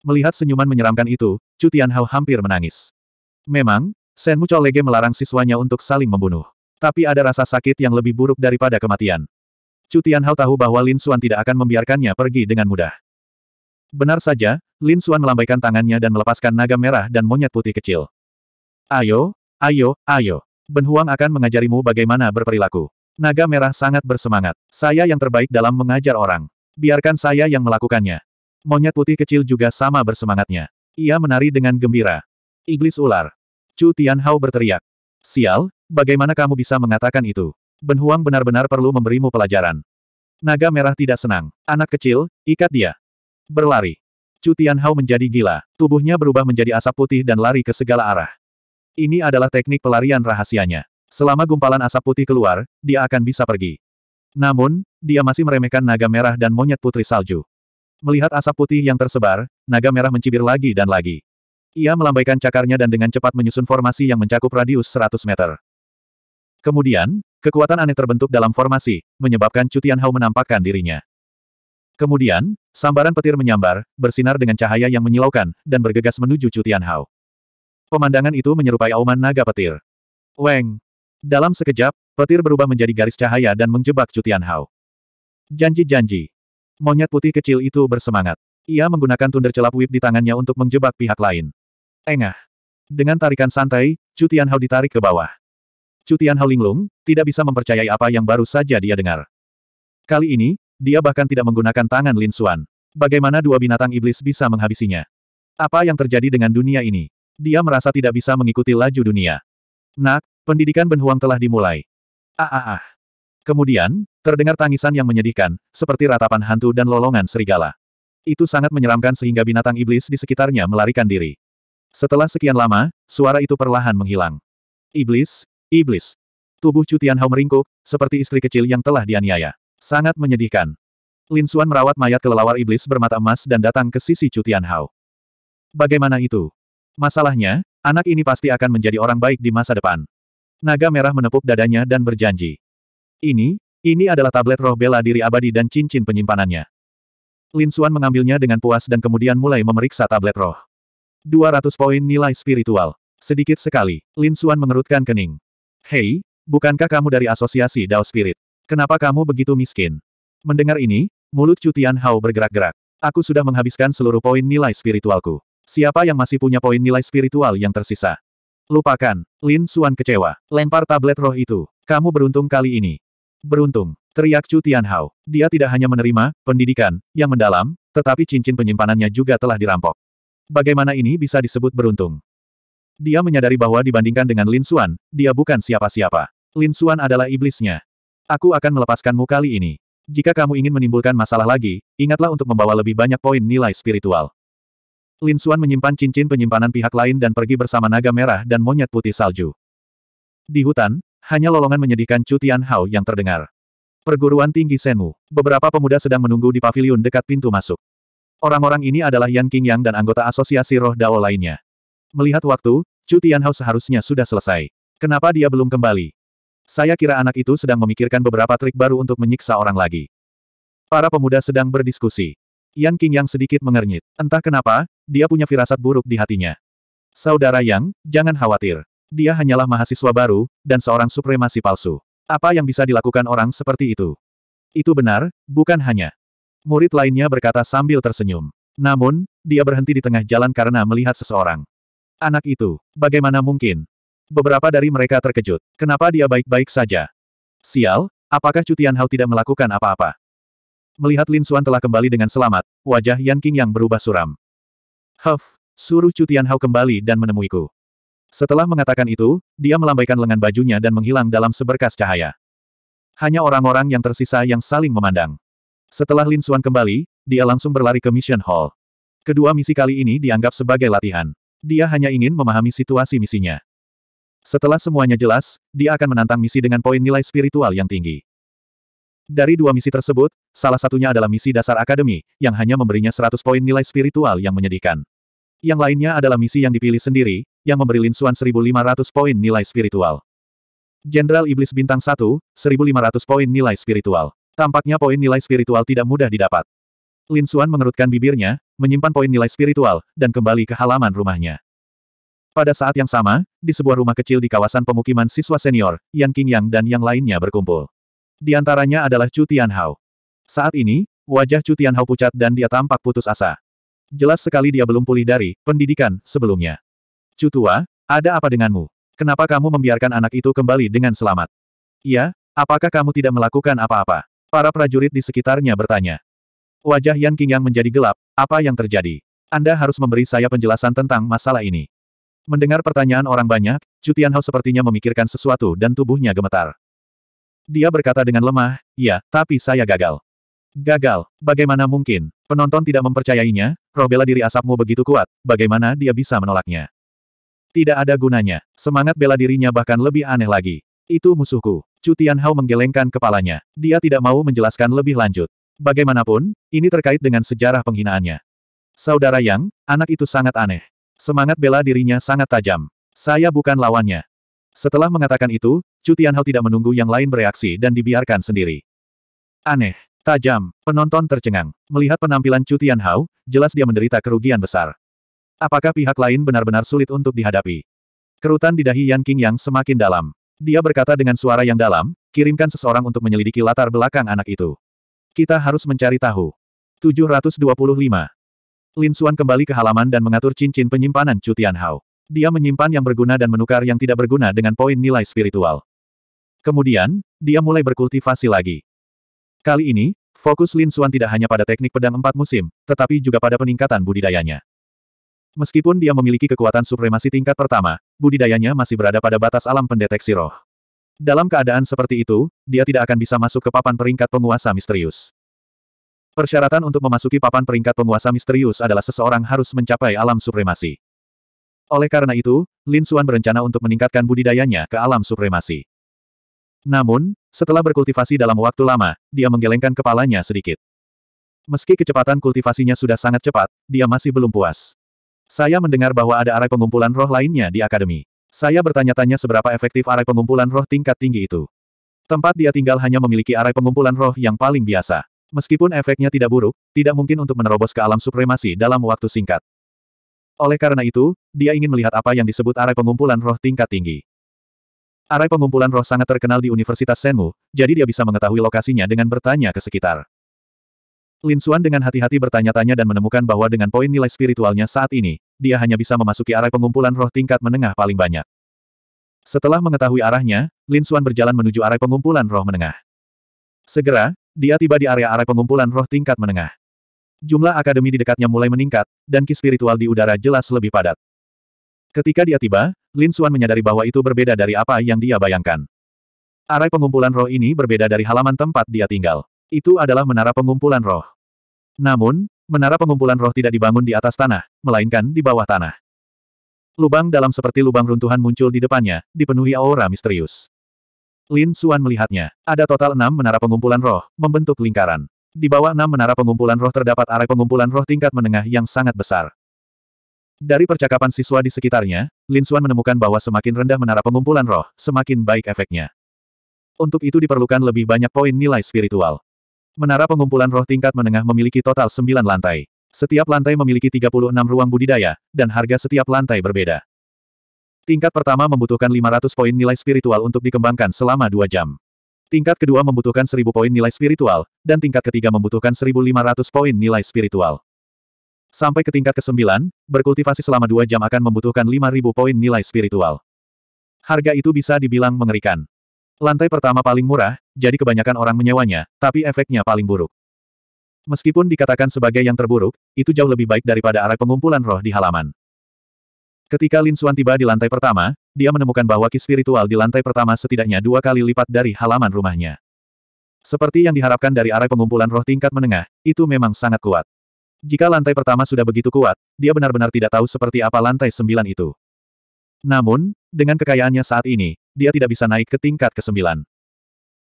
Melihat senyuman menyeramkan itu, Cutian Hao hampir menangis. Memang, Senmu Colege melarang siswanya untuk saling membunuh. Tapi ada rasa sakit yang lebih buruk daripada kematian. Cutian Hao tahu bahwa Lin Xuan tidak akan membiarkannya pergi dengan mudah. Benar saja, Lin Xuan melambaikan tangannya dan melepaskan naga merah dan monyet putih kecil. Ayo, ayo, ayo. Ben Huang akan mengajarimu bagaimana berperilaku. Naga merah sangat bersemangat. Saya yang terbaik dalam mengajar orang. Biarkan saya yang melakukannya. Monyet putih kecil juga sama bersemangatnya. Ia menari dengan gembira. Iblis ular. Chu Tianhao berteriak. Sial, Bagaimana kamu bisa mengatakan itu? Ben Huang benar-benar perlu memberimu pelajaran. Naga merah tidak senang. Anak kecil, ikat dia. Berlari. Cu Tianhao menjadi gila. Tubuhnya berubah menjadi asap putih dan lari ke segala arah. Ini adalah teknik pelarian rahasianya. Selama gumpalan asap putih keluar, dia akan bisa pergi. Namun, dia masih meremehkan naga merah dan monyet putri salju. Melihat asap putih yang tersebar, naga merah mencibir lagi dan lagi. Ia melambaikan cakarnya dan dengan cepat menyusun formasi yang mencakup radius 100 meter. Kemudian, kekuatan aneh terbentuk dalam formasi, menyebabkan Cutian Hao menampakkan dirinya. Kemudian, sambaran petir menyambar, bersinar dengan cahaya yang menyilaukan, dan bergegas menuju Cutian Hao. Pemandangan itu menyerupai auman naga petir. Weng! Dalam sekejap, petir berubah menjadi garis cahaya dan menjebak Cutian Hao. Janji-janji. Monyet putih kecil itu bersemangat. Ia menggunakan tunder celap whip di tangannya untuk menjebak pihak lain. Engah. Dengan tarikan santai, Cutian Hao ditarik ke bawah. Cutian Halinglung, tidak bisa mempercayai apa yang baru saja dia dengar. Kali ini, dia bahkan tidak menggunakan tangan Lin Xuan. Bagaimana dua binatang iblis bisa menghabisinya? Apa yang terjadi dengan dunia ini? Dia merasa tidak bisa mengikuti laju dunia. Nak, pendidikan Benhuang telah dimulai. Ah ah ah. Kemudian, terdengar tangisan yang menyedihkan, seperti ratapan hantu dan lolongan serigala. Itu sangat menyeramkan sehingga binatang iblis di sekitarnya melarikan diri. Setelah sekian lama, suara itu perlahan menghilang. Iblis, Iblis. Tubuh Cutian Hao meringkuk, seperti istri kecil yang telah dianiaya. Sangat menyedihkan. Lin Xuan merawat mayat kelelawar iblis bermata emas dan datang ke sisi Cutian Hao. Bagaimana itu? Masalahnya, anak ini pasti akan menjadi orang baik di masa depan. Naga merah menepuk dadanya dan berjanji. Ini, ini adalah tablet roh bela diri abadi dan cincin penyimpanannya. Lin Xuan mengambilnya dengan puas dan kemudian mulai memeriksa tablet roh. 200 poin nilai spiritual. Sedikit sekali, Lin Xuan mengerutkan kening. Hei, bukankah kamu dari asosiasi Dao Spirit? Kenapa kamu begitu miskin? Mendengar ini, mulut Cutian Hao bergerak-gerak. Aku sudah menghabiskan seluruh poin nilai spiritualku. Siapa yang masih punya poin nilai spiritual yang tersisa? Lupakan, Lin Suan kecewa. Lempar tablet roh itu. Kamu beruntung kali ini. Beruntung, teriak Chu Hao. Dia tidak hanya menerima pendidikan yang mendalam, tetapi cincin penyimpanannya juga telah dirampok. Bagaimana ini bisa disebut beruntung? Dia menyadari bahwa dibandingkan dengan Lin Xuan, dia bukan siapa-siapa. Lin Xuan adalah iblisnya. Aku akan melepaskanmu kali ini. Jika kamu ingin menimbulkan masalah lagi, ingatlah untuk membawa lebih banyak poin nilai spiritual. Lin Xuan menyimpan cincin penyimpanan pihak lain dan pergi bersama naga merah dan monyet putih salju. Di hutan, hanya lolongan menyedihkan cutian Hao yang terdengar. Perguruan tinggi Senmu. Beberapa pemuda sedang menunggu di paviliun dekat pintu masuk. Orang-orang ini adalah Yan King Yang dan anggota asosiasi roh Dao lainnya. Melihat waktu, Chu Tianhao seharusnya sudah selesai. Kenapa dia belum kembali? Saya kira anak itu sedang memikirkan beberapa trik baru untuk menyiksa orang lagi. Para pemuda sedang berdiskusi. Yan yang sedikit mengernyit. Entah kenapa, dia punya firasat buruk di hatinya. Saudara Yang, jangan khawatir. Dia hanyalah mahasiswa baru, dan seorang supremasi palsu. Apa yang bisa dilakukan orang seperti itu? Itu benar, bukan hanya. Murid lainnya berkata sambil tersenyum. Namun, dia berhenti di tengah jalan karena melihat seseorang. Anak itu, bagaimana mungkin? Beberapa dari mereka terkejut. Kenapa dia baik-baik saja? Sial, apakah Cutian Hao tidak melakukan apa-apa? Melihat Lin Suan telah kembali dengan selamat, wajah Yan King yang berubah suram. Huff, suruh Cutian Hao kembali dan menemuiku. Setelah mengatakan itu, dia melambaikan lengan bajunya dan menghilang dalam seberkas cahaya. Hanya orang-orang yang tersisa yang saling memandang. Setelah Lin Suan kembali, dia langsung berlari ke Mission Hall. Kedua misi kali ini dianggap sebagai latihan. Dia hanya ingin memahami situasi misinya. Setelah semuanya jelas, dia akan menantang misi dengan poin nilai spiritual yang tinggi. Dari dua misi tersebut, salah satunya adalah misi dasar akademi, yang hanya memberinya 100 poin nilai spiritual yang menyedihkan. Yang lainnya adalah misi yang dipilih sendiri, yang memberi Lin Linsuan 1500 poin nilai spiritual. Jenderal Iblis Bintang 1, 1500 poin nilai spiritual. Tampaknya poin nilai spiritual tidak mudah didapat. Lin Xuan mengerutkan bibirnya, menyimpan poin nilai spiritual, dan kembali ke halaman rumahnya. Pada saat yang sama, di sebuah rumah kecil di kawasan pemukiman siswa senior, Yan King Yang dan yang lainnya berkumpul. Di antaranya adalah Chu Tianhao. Saat ini, wajah Chu Tianhao pucat dan dia tampak putus asa. Jelas sekali dia belum pulih dari pendidikan sebelumnya. Chu Tua, ada apa denganmu? Kenapa kamu membiarkan anak itu kembali dengan selamat? Iya, apakah kamu tidak melakukan apa-apa? Para prajurit di sekitarnya bertanya. Wajah Yan Qingyang menjadi gelap, apa yang terjadi? Anda harus memberi saya penjelasan tentang masalah ini. Mendengar pertanyaan orang banyak, Chu Tianhao sepertinya memikirkan sesuatu dan tubuhnya gemetar. Dia berkata dengan lemah, ya, tapi saya gagal. Gagal, bagaimana mungkin? Penonton tidak mempercayainya, roh bela diri asapmu begitu kuat, bagaimana dia bisa menolaknya? Tidak ada gunanya. Semangat bela dirinya bahkan lebih aneh lagi. Itu musuhku. Chu Tianhao menggelengkan kepalanya. Dia tidak mau menjelaskan lebih lanjut. Bagaimanapun, ini terkait dengan sejarah penghinaannya. Saudara Yang, anak itu sangat aneh. Semangat bela dirinya sangat tajam. Saya bukan lawannya. Setelah mengatakan itu, Chu Tianhao tidak menunggu yang lain bereaksi dan dibiarkan sendiri. Aneh, tajam, penonton tercengang. Melihat penampilan Chu Tianhao, jelas dia menderita kerugian besar. Apakah pihak lain benar-benar sulit untuk dihadapi? Kerutan di dahi Yan King yang semakin dalam. Dia berkata dengan suara yang dalam, kirimkan seseorang untuk menyelidiki latar belakang anak itu. Kita harus mencari tahu. 725. Lin Xuan kembali ke halaman dan mengatur cincin penyimpanan Chu Tianhao. Dia menyimpan yang berguna dan menukar yang tidak berguna dengan poin nilai spiritual. Kemudian, dia mulai berkultivasi lagi. Kali ini, fokus Lin Xuan tidak hanya pada teknik pedang empat musim, tetapi juga pada peningkatan budidayanya. Meskipun dia memiliki kekuatan supremasi tingkat pertama, budidayanya masih berada pada batas alam pendeteksi roh. Dalam keadaan seperti itu, dia tidak akan bisa masuk ke papan peringkat penguasa misterius. Persyaratan untuk memasuki papan peringkat penguasa misterius adalah seseorang harus mencapai alam supremasi. Oleh karena itu, Lin Suan berencana untuk meningkatkan budidayanya ke alam supremasi. Namun, setelah berkultivasi dalam waktu lama, dia menggelengkan kepalanya sedikit. Meski kecepatan kultivasinya sudah sangat cepat, dia masih belum puas. Saya mendengar bahwa ada arah pengumpulan roh lainnya di akademi. Saya bertanya-tanya seberapa efektif arai pengumpulan roh tingkat tinggi itu. Tempat dia tinggal hanya memiliki arai pengumpulan roh yang paling biasa. Meskipun efeknya tidak buruk, tidak mungkin untuk menerobos ke alam supremasi dalam waktu singkat. Oleh karena itu, dia ingin melihat apa yang disebut arai pengumpulan roh tingkat tinggi. Arai pengumpulan roh sangat terkenal di Universitas Senmu, jadi dia bisa mengetahui lokasinya dengan bertanya ke sekitar. Lin Xuan dengan hati-hati bertanya-tanya dan menemukan bahwa dengan poin nilai spiritualnya saat ini, dia hanya bisa memasuki arah pengumpulan roh tingkat menengah paling banyak. Setelah mengetahui arahnya, Lin Xuan berjalan menuju arah pengumpulan roh menengah. Segera, dia tiba di area arah pengumpulan roh tingkat menengah. Jumlah akademi di dekatnya mulai meningkat, dan ki spiritual di udara jelas lebih padat. Ketika dia tiba, Lin Xuan menyadari bahwa itu berbeda dari apa yang dia bayangkan. Arai pengumpulan roh ini berbeda dari halaman tempat dia tinggal. Itu adalah menara pengumpulan roh. Namun, menara pengumpulan roh tidak dibangun di atas tanah, melainkan di bawah tanah. Lubang dalam seperti lubang runtuhan muncul di depannya, dipenuhi aura misterius. Lin Suan melihatnya. Ada total enam menara pengumpulan roh, membentuk lingkaran. Di bawah enam menara pengumpulan roh terdapat area pengumpulan roh tingkat menengah yang sangat besar. Dari percakapan siswa di sekitarnya, Lin Suan menemukan bahwa semakin rendah menara pengumpulan roh, semakin baik efeknya. Untuk itu diperlukan lebih banyak poin nilai spiritual. Menara pengumpulan roh tingkat menengah memiliki total 9 lantai. Setiap lantai memiliki 36 ruang budidaya, dan harga setiap lantai berbeda. Tingkat pertama membutuhkan 500 poin nilai spiritual untuk dikembangkan selama 2 jam. Tingkat kedua membutuhkan 1000 poin nilai spiritual, dan tingkat ketiga membutuhkan 1500 poin nilai spiritual. Sampai ke tingkat ke-9, berkultivasi selama 2 jam akan membutuhkan 5000 poin nilai spiritual. Harga itu bisa dibilang mengerikan. Lantai pertama paling murah, jadi kebanyakan orang menyewanya, tapi efeknya paling buruk. Meskipun dikatakan sebagai yang terburuk, itu jauh lebih baik daripada arah pengumpulan roh di halaman. Ketika Lin Xuan tiba di lantai pertama, dia menemukan bahwa ki spiritual di lantai pertama setidaknya dua kali lipat dari halaman rumahnya. Seperti yang diharapkan dari arah pengumpulan roh tingkat menengah, itu memang sangat kuat. Jika lantai pertama sudah begitu kuat, dia benar-benar tidak tahu seperti apa lantai sembilan itu. Namun, dengan kekayaannya saat ini, dia tidak bisa naik ke tingkat ke-9.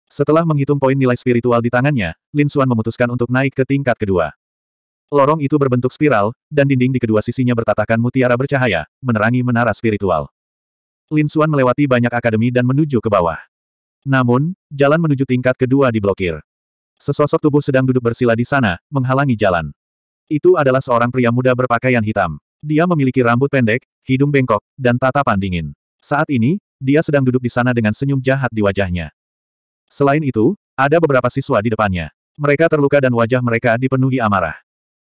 Setelah menghitung poin nilai spiritual di tangannya, Lin Xuan memutuskan untuk naik ke tingkat kedua. Lorong itu berbentuk spiral, dan dinding di kedua sisinya bertatakan mutiara bercahaya, menerangi menara spiritual. Lin Xuan melewati banyak akademi dan menuju ke bawah. Namun, jalan menuju tingkat kedua diblokir. Sesosok tubuh sedang duduk bersila di sana, menghalangi jalan. Itu adalah seorang pria muda berpakaian hitam. Dia memiliki rambut pendek, hidung bengkok, dan tatapan dingin. Saat ini, dia sedang duduk di sana dengan senyum jahat di wajahnya. Selain itu, ada beberapa siswa di depannya. Mereka terluka dan wajah mereka dipenuhi amarah.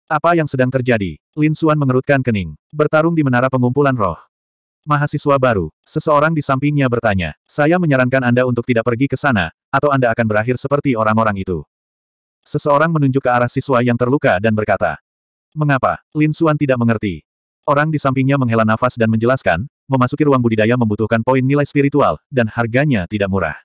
Apa yang sedang terjadi? Lin Suan mengerutkan kening. Bertarung di menara pengumpulan roh. Mahasiswa baru. Seseorang di sampingnya bertanya. Saya menyarankan Anda untuk tidak pergi ke sana, atau Anda akan berakhir seperti orang-orang itu. Seseorang menunjuk ke arah siswa yang terluka dan berkata. Mengapa? Lin Suan tidak mengerti. Orang di sampingnya menghela nafas dan menjelaskan, memasuki ruang budidaya membutuhkan poin nilai spiritual, dan harganya tidak murah.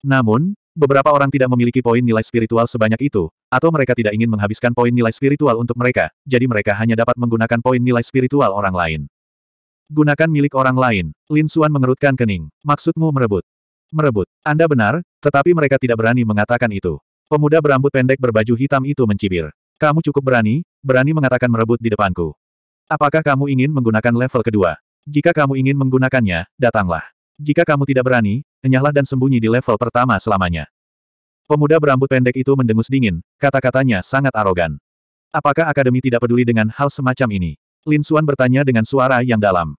Namun, beberapa orang tidak memiliki poin nilai spiritual sebanyak itu, atau mereka tidak ingin menghabiskan poin nilai spiritual untuk mereka, jadi mereka hanya dapat menggunakan poin nilai spiritual orang lain. Gunakan milik orang lain. Lin Xuan mengerutkan kening. Maksudmu merebut? Merebut. Anda benar, tetapi mereka tidak berani mengatakan itu. Pemuda berambut pendek berbaju hitam itu mencibir. Kamu cukup berani, berani mengatakan merebut di depanku. Apakah kamu ingin menggunakan level kedua? Jika kamu ingin menggunakannya, datanglah. Jika kamu tidak berani, enyahlah dan sembunyi di level pertama selamanya. Pemuda berambut pendek itu mendengus dingin, kata-katanya sangat arogan. Apakah akademi tidak peduli dengan hal semacam ini? Lin Suan bertanya dengan suara yang dalam.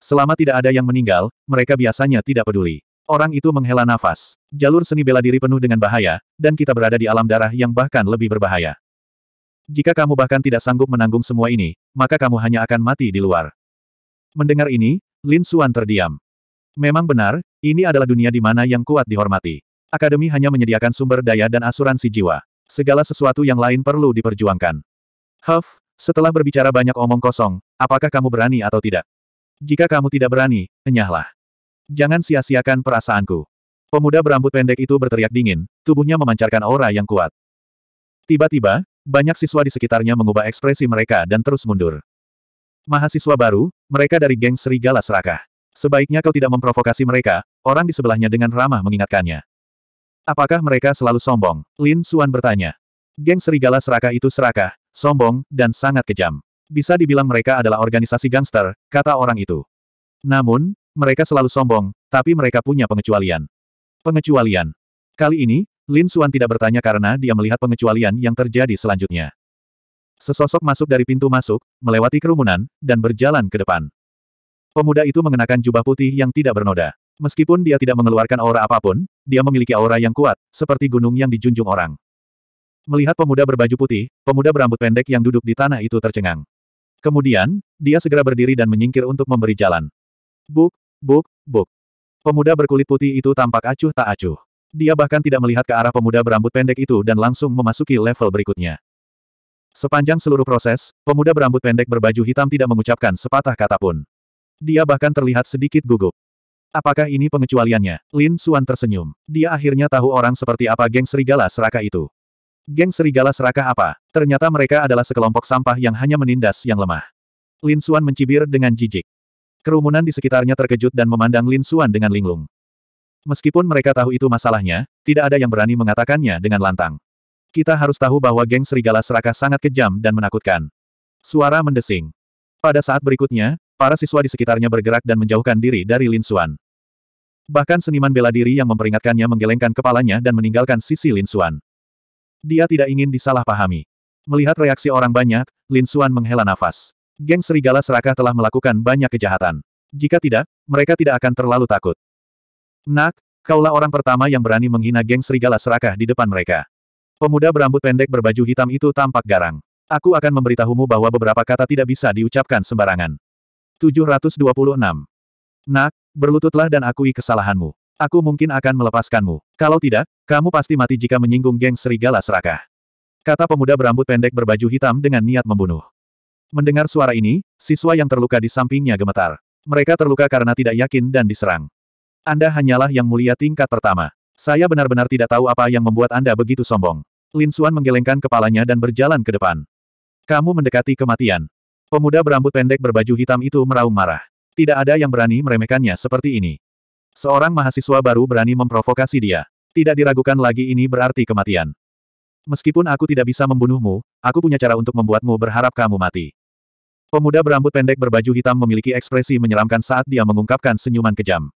Selama tidak ada yang meninggal, mereka biasanya tidak peduli. Orang itu menghela nafas. Jalur seni bela diri penuh dengan bahaya, dan kita berada di alam darah yang bahkan lebih berbahaya. Jika kamu bahkan tidak sanggup menanggung semua ini, maka kamu hanya akan mati di luar. Mendengar ini, Lin Suan terdiam. Memang benar, ini adalah dunia di mana yang kuat dihormati. Akademi hanya menyediakan sumber daya dan asuransi jiwa. Segala sesuatu yang lain perlu diperjuangkan. Huff, setelah berbicara banyak omong kosong, apakah kamu berani atau tidak? Jika kamu tidak berani, enyahlah. Jangan sia-siakan perasaanku. Pemuda berambut pendek itu berteriak dingin, tubuhnya memancarkan aura yang kuat. Tiba-tiba, banyak siswa di sekitarnya mengubah ekspresi mereka dan terus mundur. Mahasiswa baru, mereka dari geng serigala serakah. Sebaiknya kau tidak memprovokasi mereka, orang di sebelahnya dengan ramah mengingatkannya. Apakah mereka selalu sombong? Lin Suan bertanya. Geng serigala serakah itu serakah, sombong, dan sangat kejam. Bisa dibilang mereka adalah organisasi gangster, kata orang itu. Namun, mereka selalu sombong, tapi mereka punya pengecualian. Pengecualian. Kali ini, Lin Suan tidak bertanya karena dia melihat pengecualian yang terjadi selanjutnya. Sesosok masuk dari pintu masuk, melewati kerumunan, dan berjalan ke depan. Pemuda itu mengenakan jubah putih yang tidak bernoda. Meskipun dia tidak mengeluarkan aura apapun, dia memiliki aura yang kuat, seperti gunung yang dijunjung orang. Melihat pemuda berbaju putih, pemuda berambut pendek yang duduk di tanah itu tercengang. Kemudian, dia segera berdiri dan menyingkir untuk memberi jalan. Buk, buk, buk. Pemuda berkulit putih itu tampak acuh tak acuh. Dia bahkan tidak melihat ke arah pemuda berambut pendek itu dan langsung memasuki level berikutnya. Sepanjang seluruh proses, pemuda berambut pendek berbaju hitam tidak mengucapkan sepatah kata pun. Dia bahkan terlihat sedikit gugup. Apakah ini pengecualiannya? Lin Suan tersenyum. Dia akhirnya tahu orang seperti apa geng serigala seraka itu. Geng serigala seraka apa? Ternyata mereka adalah sekelompok sampah yang hanya menindas yang lemah. Lin Suan mencibir dengan jijik. Kerumunan di sekitarnya terkejut dan memandang Lin Suan dengan linglung. Meskipun mereka tahu itu masalahnya, tidak ada yang berani mengatakannya dengan lantang. Kita harus tahu bahwa geng serigala serakah sangat kejam dan menakutkan. Suara mendesing. Pada saat berikutnya, para siswa di sekitarnya bergerak dan menjauhkan diri dari Lin Xuan. Bahkan seniman bela diri yang memperingatkannya menggelengkan kepalanya dan meninggalkan sisi Lin Xuan. Dia tidak ingin disalahpahami. Melihat reaksi orang banyak, Lin Xuan menghela nafas. Geng serigala serakah telah melakukan banyak kejahatan. Jika tidak, mereka tidak akan terlalu takut. Nak, kaulah orang pertama yang berani menghina geng serigala serakah di depan mereka. Pemuda berambut pendek berbaju hitam itu tampak garang. Aku akan memberitahumu bahwa beberapa kata tidak bisa diucapkan sembarangan. 726. Nak, berlututlah dan akui kesalahanmu. Aku mungkin akan melepaskanmu. Kalau tidak, kamu pasti mati jika menyinggung geng serigala serakah. Kata pemuda berambut pendek berbaju hitam dengan niat membunuh. Mendengar suara ini, siswa yang terluka di sampingnya gemetar. Mereka terluka karena tidak yakin dan diserang. Anda hanyalah yang mulia tingkat pertama. Saya benar-benar tidak tahu apa yang membuat Anda begitu sombong. Lin Suan menggelengkan kepalanya dan berjalan ke depan. Kamu mendekati kematian. Pemuda berambut pendek berbaju hitam itu meraung marah. Tidak ada yang berani meremehkannya seperti ini. Seorang mahasiswa baru berani memprovokasi dia. Tidak diragukan lagi ini berarti kematian. Meskipun aku tidak bisa membunuhmu, aku punya cara untuk membuatmu berharap kamu mati. Pemuda berambut pendek berbaju hitam memiliki ekspresi menyeramkan saat dia mengungkapkan senyuman kejam.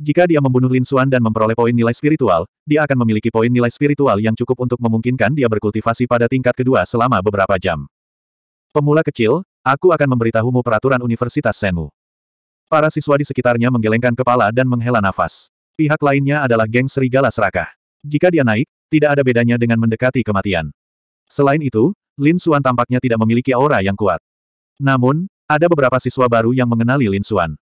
Jika dia membunuh Lin Xuan dan memperoleh poin nilai spiritual, dia akan memiliki poin nilai spiritual yang cukup untuk memungkinkan dia berkultivasi pada tingkat kedua selama beberapa jam. Pemula kecil, aku akan memberitahumu peraturan Universitas Senmu. Para siswa di sekitarnya menggelengkan kepala dan menghela nafas. Pihak lainnya adalah geng serigala serakah. Jika dia naik, tidak ada bedanya dengan mendekati kematian. Selain itu, Lin Xuan tampaknya tidak memiliki aura yang kuat. Namun, ada beberapa siswa baru yang mengenali Lin Xuan.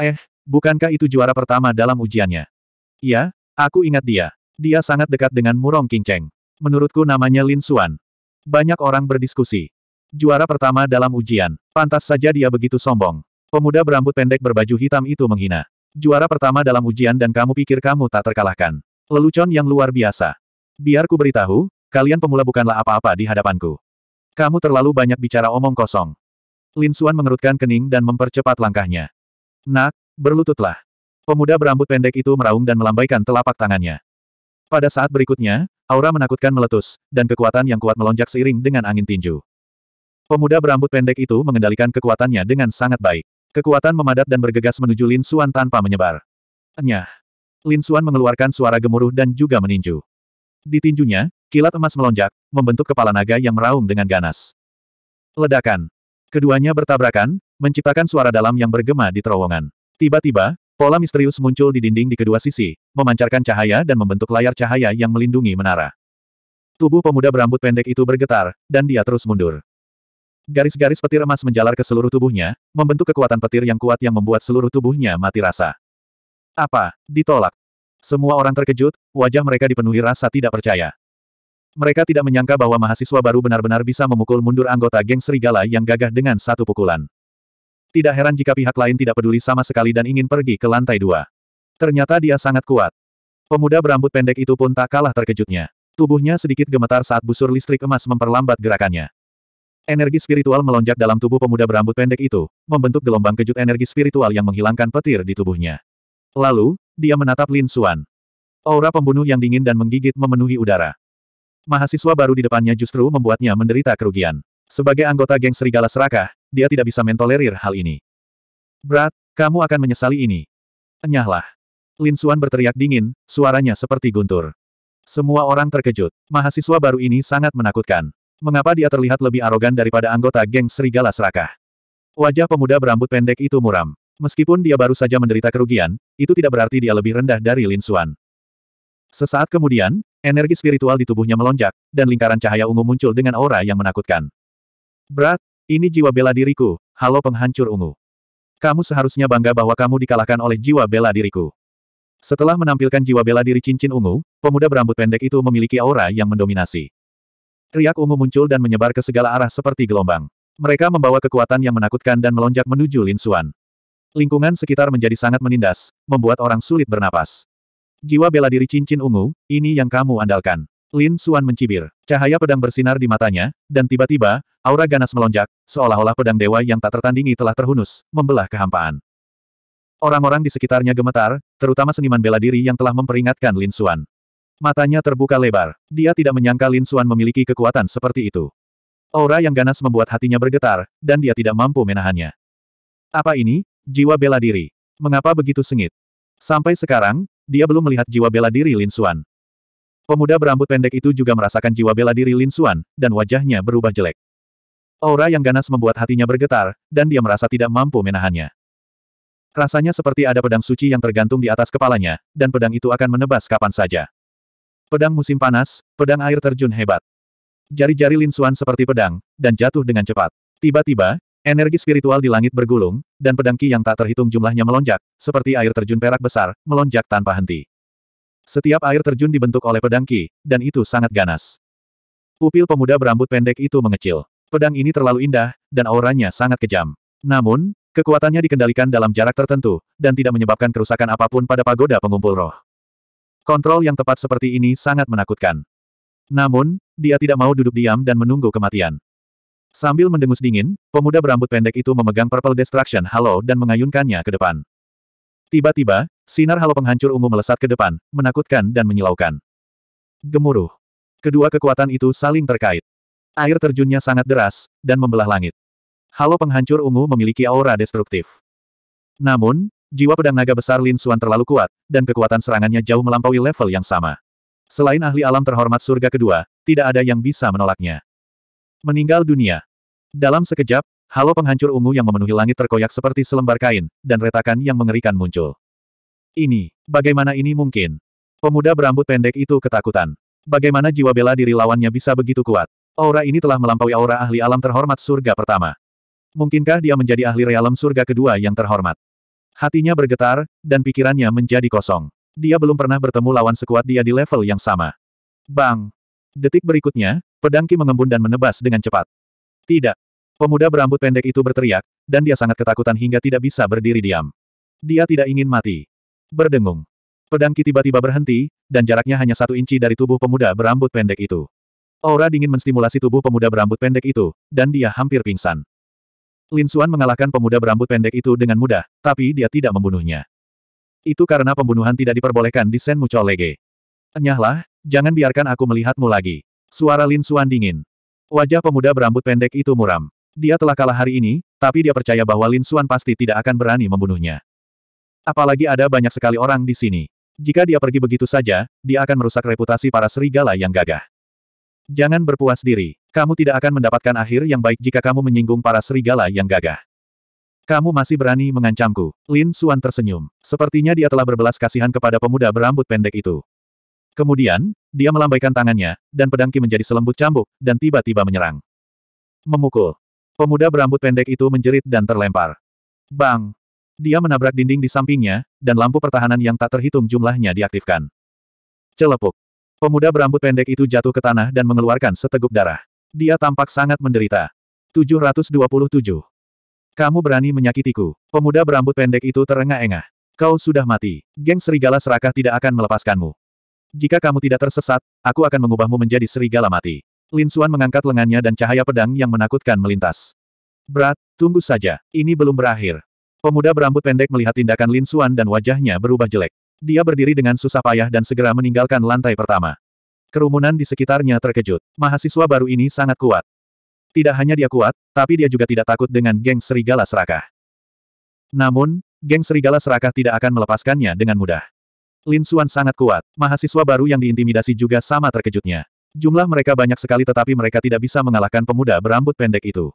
Eh, Bukankah itu juara pertama dalam ujiannya? Ya, aku ingat dia. Dia sangat dekat dengan Murong Kinceng. Menurutku namanya Lin Suan. Banyak orang berdiskusi. Juara pertama dalam ujian. Pantas saja dia begitu sombong. Pemuda berambut pendek berbaju hitam itu menghina. Juara pertama dalam ujian dan kamu pikir kamu tak terkalahkan. Lelucon yang luar biasa. Biar ku beritahu, kalian pemula bukanlah apa-apa di hadapanku. Kamu terlalu banyak bicara omong kosong. Lin Suan mengerutkan kening dan mempercepat langkahnya. Nak, berlututlah. Pemuda berambut pendek itu meraung dan melambaikan telapak tangannya. Pada saat berikutnya, aura menakutkan meletus, dan kekuatan yang kuat melonjak seiring dengan angin tinju. Pemuda berambut pendek itu mengendalikan kekuatannya dengan sangat baik. Kekuatan memadat dan bergegas menuju Lin Suan tanpa menyebar. Nyah! Lin Suan mengeluarkan suara gemuruh dan juga meninju. Di tinjunya, kilat emas melonjak, membentuk kepala naga yang meraung dengan ganas. Ledakan. Keduanya bertabrakan, menciptakan suara dalam yang bergema di terowongan. Tiba-tiba, pola misterius muncul di dinding di kedua sisi, memancarkan cahaya dan membentuk layar cahaya yang melindungi menara. Tubuh pemuda berambut pendek itu bergetar, dan dia terus mundur. Garis-garis petir emas menjalar ke seluruh tubuhnya, membentuk kekuatan petir yang kuat yang membuat seluruh tubuhnya mati rasa. Apa? Ditolak. Semua orang terkejut, wajah mereka dipenuhi rasa tidak percaya. Mereka tidak menyangka bahwa mahasiswa baru benar-benar bisa memukul mundur anggota geng serigala yang gagah dengan satu pukulan. Tidak heran jika pihak lain tidak peduli sama sekali dan ingin pergi ke lantai dua. Ternyata dia sangat kuat. Pemuda berambut pendek itu pun tak kalah terkejutnya. Tubuhnya sedikit gemetar saat busur listrik emas memperlambat gerakannya. Energi spiritual melonjak dalam tubuh pemuda berambut pendek itu, membentuk gelombang kejut energi spiritual yang menghilangkan petir di tubuhnya. Lalu, dia menatap Lin Suan. Aura pembunuh yang dingin dan menggigit memenuhi udara. Mahasiswa baru di depannya justru membuatnya menderita kerugian. Sebagai anggota geng Serigala Serakah, dia tidak bisa mentolerir hal ini. Brat, kamu akan menyesali ini. Enyahlah. Lin Suan berteriak dingin, suaranya seperti guntur. Semua orang terkejut. Mahasiswa baru ini sangat menakutkan. Mengapa dia terlihat lebih arogan daripada anggota geng serigala serakah? Wajah pemuda berambut pendek itu muram. Meskipun dia baru saja menderita kerugian, itu tidak berarti dia lebih rendah dari Lin Suan. Sesaat kemudian, energi spiritual di tubuhnya melonjak, dan lingkaran cahaya ungu muncul dengan aura yang menakutkan. Berat, ini jiwa bela diriku, halo penghancur ungu. Kamu seharusnya bangga bahwa kamu dikalahkan oleh jiwa bela diriku. Setelah menampilkan jiwa bela diri cincin ungu, pemuda berambut pendek itu memiliki aura yang mendominasi. Riak ungu muncul dan menyebar ke segala arah seperti gelombang. Mereka membawa kekuatan yang menakutkan dan melonjak menuju Lin Xuan. Lingkungan sekitar menjadi sangat menindas, membuat orang sulit bernapas. Jiwa bela diri cincin ungu, ini yang kamu andalkan. Lin Xuan mencibir. Cahaya pedang bersinar di matanya, dan tiba-tiba, Aura ganas melonjak, seolah-olah pedang dewa yang tak tertandingi telah terhunus, membelah kehampaan. Orang-orang di sekitarnya gemetar, terutama seniman bela diri yang telah memperingatkan Lin Xuan. Matanya terbuka lebar. Dia tidak menyangka Lin Xuan memiliki kekuatan seperti itu. Aura yang ganas membuat hatinya bergetar, dan dia tidak mampu menahannya. Apa ini? Jiwa bela diri. Mengapa begitu sengit? Sampai sekarang, dia belum melihat jiwa bela diri Lin Xuan. Pemuda berambut pendek itu juga merasakan jiwa bela diri Lin Xuan, dan wajahnya berubah jelek. Aura yang ganas membuat hatinya bergetar, dan dia merasa tidak mampu menahannya. Rasanya seperti ada pedang suci yang tergantung di atas kepalanya, dan pedang itu akan menebas kapan saja. Pedang musim panas, pedang air terjun hebat. Jari-jari Lin Xuan seperti pedang, dan jatuh dengan cepat. Tiba-tiba, energi spiritual di langit bergulung, dan pedang ki yang tak terhitung jumlahnya melonjak, seperti air terjun perak besar, melonjak tanpa henti. Setiap air terjun dibentuk oleh pedang ki, dan itu sangat ganas. Pupil pemuda berambut pendek itu mengecil. Pedang ini terlalu indah, dan auranya sangat kejam. Namun, kekuatannya dikendalikan dalam jarak tertentu, dan tidak menyebabkan kerusakan apapun pada pagoda pengumpul roh. Kontrol yang tepat seperti ini sangat menakutkan. Namun, dia tidak mau duduk diam dan menunggu kematian. Sambil mendengus dingin, pemuda berambut pendek itu memegang Purple Destruction Halo dan mengayunkannya ke depan. Tiba-tiba, sinar halo penghancur ungu melesat ke depan, menakutkan dan menyilaukan. Gemuruh. Kedua kekuatan itu saling terkait. Air terjunnya sangat deras, dan membelah langit. Halo penghancur ungu memiliki aura destruktif. Namun, jiwa pedang naga besar Lin Xuan terlalu kuat, dan kekuatan serangannya jauh melampaui level yang sama. Selain ahli alam terhormat surga kedua, tidak ada yang bisa menolaknya. Meninggal dunia. Dalam sekejap, halo penghancur ungu yang memenuhi langit terkoyak seperti selembar kain, dan retakan yang mengerikan muncul. Ini, bagaimana ini mungkin? Pemuda berambut pendek itu ketakutan. Bagaimana jiwa bela diri lawannya bisa begitu kuat? Aura ini telah melampaui aura ahli alam terhormat surga pertama. Mungkinkah dia menjadi ahli realem surga kedua yang terhormat? Hatinya bergetar, dan pikirannya menjadi kosong. Dia belum pernah bertemu lawan sekuat dia di level yang sama. Bang! Detik berikutnya, pedangki mengembun dan menebas dengan cepat. Tidak. Pemuda berambut pendek itu berteriak, dan dia sangat ketakutan hingga tidak bisa berdiri diam. Dia tidak ingin mati. Berdengung. Pedangki tiba-tiba berhenti, dan jaraknya hanya satu inci dari tubuh pemuda berambut pendek itu. Aura dingin menstimulasi tubuh pemuda berambut pendek itu, dan dia hampir pingsan. Lin Xuan mengalahkan pemuda berambut pendek itu dengan mudah, tapi dia tidak membunuhnya. Itu karena pembunuhan tidak diperbolehkan di Sen Mucho Lege. Enyahlah, jangan biarkan aku melihatmu lagi. Suara Lin Xuan dingin. Wajah pemuda berambut pendek itu muram. Dia telah kalah hari ini, tapi dia percaya bahwa Lin Xuan pasti tidak akan berani membunuhnya. Apalagi ada banyak sekali orang di sini. Jika dia pergi begitu saja, dia akan merusak reputasi para serigala yang gagah. Jangan berpuas diri. Kamu tidak akan mendapatkan akhir yang baik jika kamu menyinggung para serigala yang gagah. Kamu masih berani mengancamku. Lin Suan tersenyum. Sepertinya dia telah berbelas kasihan kepada pemuda berambut pendek itu. Kemudian, dia melambaikan tangannya, dan pedangki menjadi selembut cambuk, dan tiba-tiba menyerang. Memukul. Pemuda berambut pendek itu menjerit dan terlempar. Bang! Dia menabrak dinding di sampingnya, dan lampu pertahanan yang tak terhitung jumlahnya diaktifkan. Celepuk. Pemuda berambut pendek itu jatuh ke tanah dan mengeluarkan seteguk darah. Dia tampak sangat menderita. 727. Kamu berani menyakitiku. Pemuda berambut pendek itu terengah-engah. Kau sudah mati. Geng serigala serakah tidak akan melepaskanmu. Jika kamu tidak tersesat, aku akan mengubahmu menjadi serigala mati. Lin Suan mengangkat lengannya dan cahaya pedang yang menakutkan melintas. Berat, tunggu saja. Ini belum berakhir. Pemuda berambut pendek melihat tindakan Lin Suan dan wajahnya berubah jelek. Dia berdiri dengan susah payah dan segera meninggalkan lantai pertama. Kerumunan di sekitarnya terkejut. Mahasiswa baru ini sangat kuat. Tidak hanya dia kuat, tapi dia juga tidak takut dengan geng serigala serakah. Namun, geng serigala serakah tidak akan melepaskannya dengan mudah. Lin Suan sangat kuat, mahasiswa baru yang diintimidasi juga sama terkejutnya. Jumlah mereka banyak sekali tetapi mereka tidak bisa mengalahkan pemuda berambut pendek itu.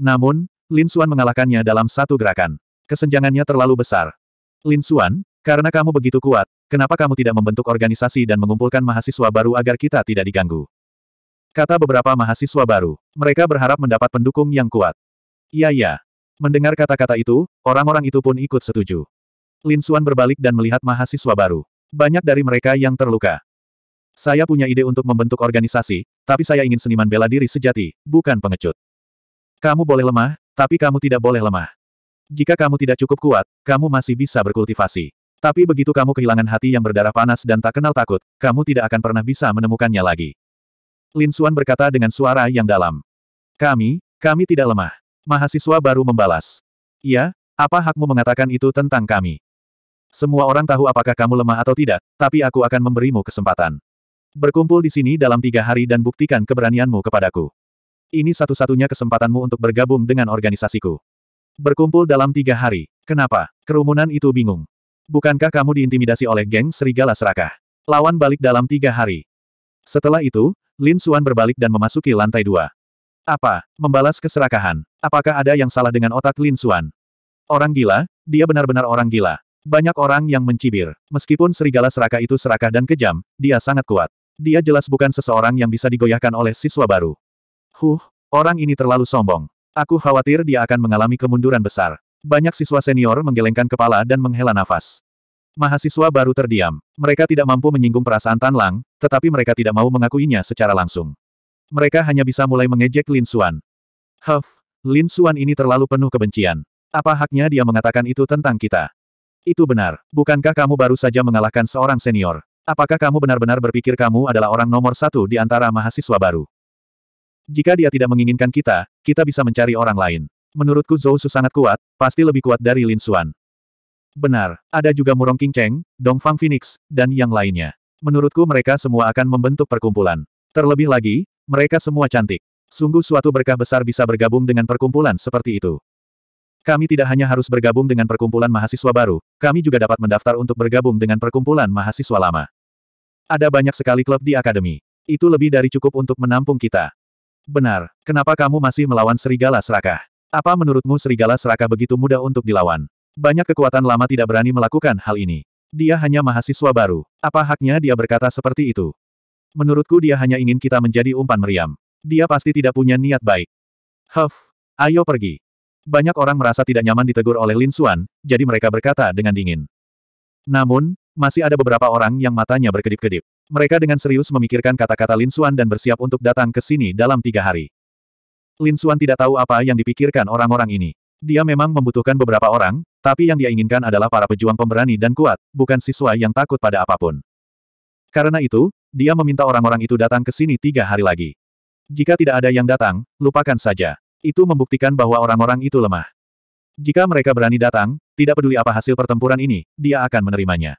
Namun, Lin Suan mengalahkannya dalam satu gerakan. Kesenjangannya terlalu besar. Lin Suan. Karena kamu begitu kuat, kenapa kamu tidak membentuk organisasi dan mengumpulkan mahasiswa baru agar kita tidak diganggu? Kata beberapa mahasiswa baru. Mereka berharap mendapat pendukung yang kuat. Iya ya. Mendengar kata-kata itu, orang-orang itu pun ikut setuju. Lin Xuan berbalik dan melihat mahasiswa baru. Banyak dari mereka yang terluka. Saya punya ide untuk membentuk organisasi, tapi saya ingin seniman bela diri sejati, bukan pengecut. Kamu boleh lemah, tapi kamu tidak boleh lemah. Jika kamu tidak cukup kuat, kamu masih bisa berkultivasi. Tapi begitu kamu kehilangan hati yang berdarah panas dan tak kenal takut, kamu tidak akan pernah bisa menemukannya lagi. Lin Xuan berkata dengan suara yang dalam. Kami, kami tidak lemah. Mahasiswa baru membalas. Iya, apa hakmu mengatakan itu tentang kami? Semua orang tahu apakah kamu lemah atau tidak, tapi aku akan memberimu kesempatan. Berkumpul di sini dalam tiga hari dan buktikan keberanianmu kepadaku. Ini satu-satunya kesempatanmu untuk bergabung dengan organisasiku. Berkumpul dalam tiga hari. Kenapa? Kerumunan itu bingung bukankah kamu diintimidasi oleh geng serigala serakah? Lawan balik dalam tiga hari. Setelah itu, Lin Xuan berbalik dan memasuki lantai dua. Apa? Membalas keserakahan. Apakah ada yang salah dengan otak Lin Xuan? Orang gila, dia benar-benar orang gila. Banyak orang yang mencibir. Meskipun serigala serakah itu serakah dan kejam, dia sangat kuat. Dia jelas bukan seseorang yang bisa digoyahkan oleh siswa baru. Huh, orang ini terlalu sombong. Aku khawatir dia akan mengalami kemunduran besar. Banyak siswa senior menggelengkan kepala dan menghela nafas. Mahasiswa baru terdiam. Mereka tidak mampu menyinggung perasaan Tan Lang, tetapi mereka tidak mau mengakuinya secara langsung. Mereka hanya bisa mulai mengejek Lin Xuan. Huff, Lin Xuan ini terlalu penuh kebencian. Apa haknya dia mengatakan itu tentang kita? Itu benar. Bukankah kamu baru saja mengalahkan seorang senior? Apakah kamu benar-benar berpikir kamu adalah orang nomor satu di antara mahasiswa baru? Jika dia tidak menginginkan kita, kita bisa mencari orang lain. Menurutku Zhou Su sangat kuat, pasti lebih kuat dari Lin Xuan. Benar, ada juga Murong King Cheng, Dong Fang Phoenix, dan yang lainnya. Menurutku mereka semua akan membentuk perkumpulan. Terlebih lagi, mereka semua cantik. Sungguh suatu berkah besar bisa bergabung dengan perkumpulan seperti itu. Kami tidak hanya harus bergabung dengan perkumpulan mahasiswa baru, kami juga dapat mendaftar untuk bergabung dengan perkumpulan mahasiswa lama. Ada banyak sekali klub di akademi. Itu lebih dari cukup untuk menampung kita. Benar, kenapa kamu masih melawan serigala serakah? Apa menurutmu serigala seraka begitu mudah untuk dilawan? Banyak kekuatan lama tidak berani melakukan hal ini. Dia hanya mahasiswa baru. Apa haknya dia berkata seperti itu? Menurutku dia hanya ingin kita menjadi umpan meriam. Dia pasti tidak punya niat baik. Huff, ayo pergi. Banyak orang merasa tidak nyaman ditegur oleh Lin Xuan, jadi mereka berkata dengan dingin. Namun, masih ada beberapa orang yang matanya berkedip-kedip. Mereka dengan serius memikirkan kata-kata Lin Xuan dan bersiap untuk datang ke sini dalam tiga hari. Lin Xuan tidak tahu apa yang dipikirkan orang-orang ini. Dia memang membutuhkan beberapa orang, tapi yang dia inginkan adalah para pejuang pemberani dan kuat, bukan siswa yang takut pada apapun. Karena itu, dia meminta orang-orang itu datang ke sini tiga hari lagi. Jika tidak ada yang datang, lupakan saja. Itu membuktikan bahwa orang-orang itu lemah. Jika mereka berani datang, tidak peduli apa hasil pertempuran ini, dia akan menerimanya.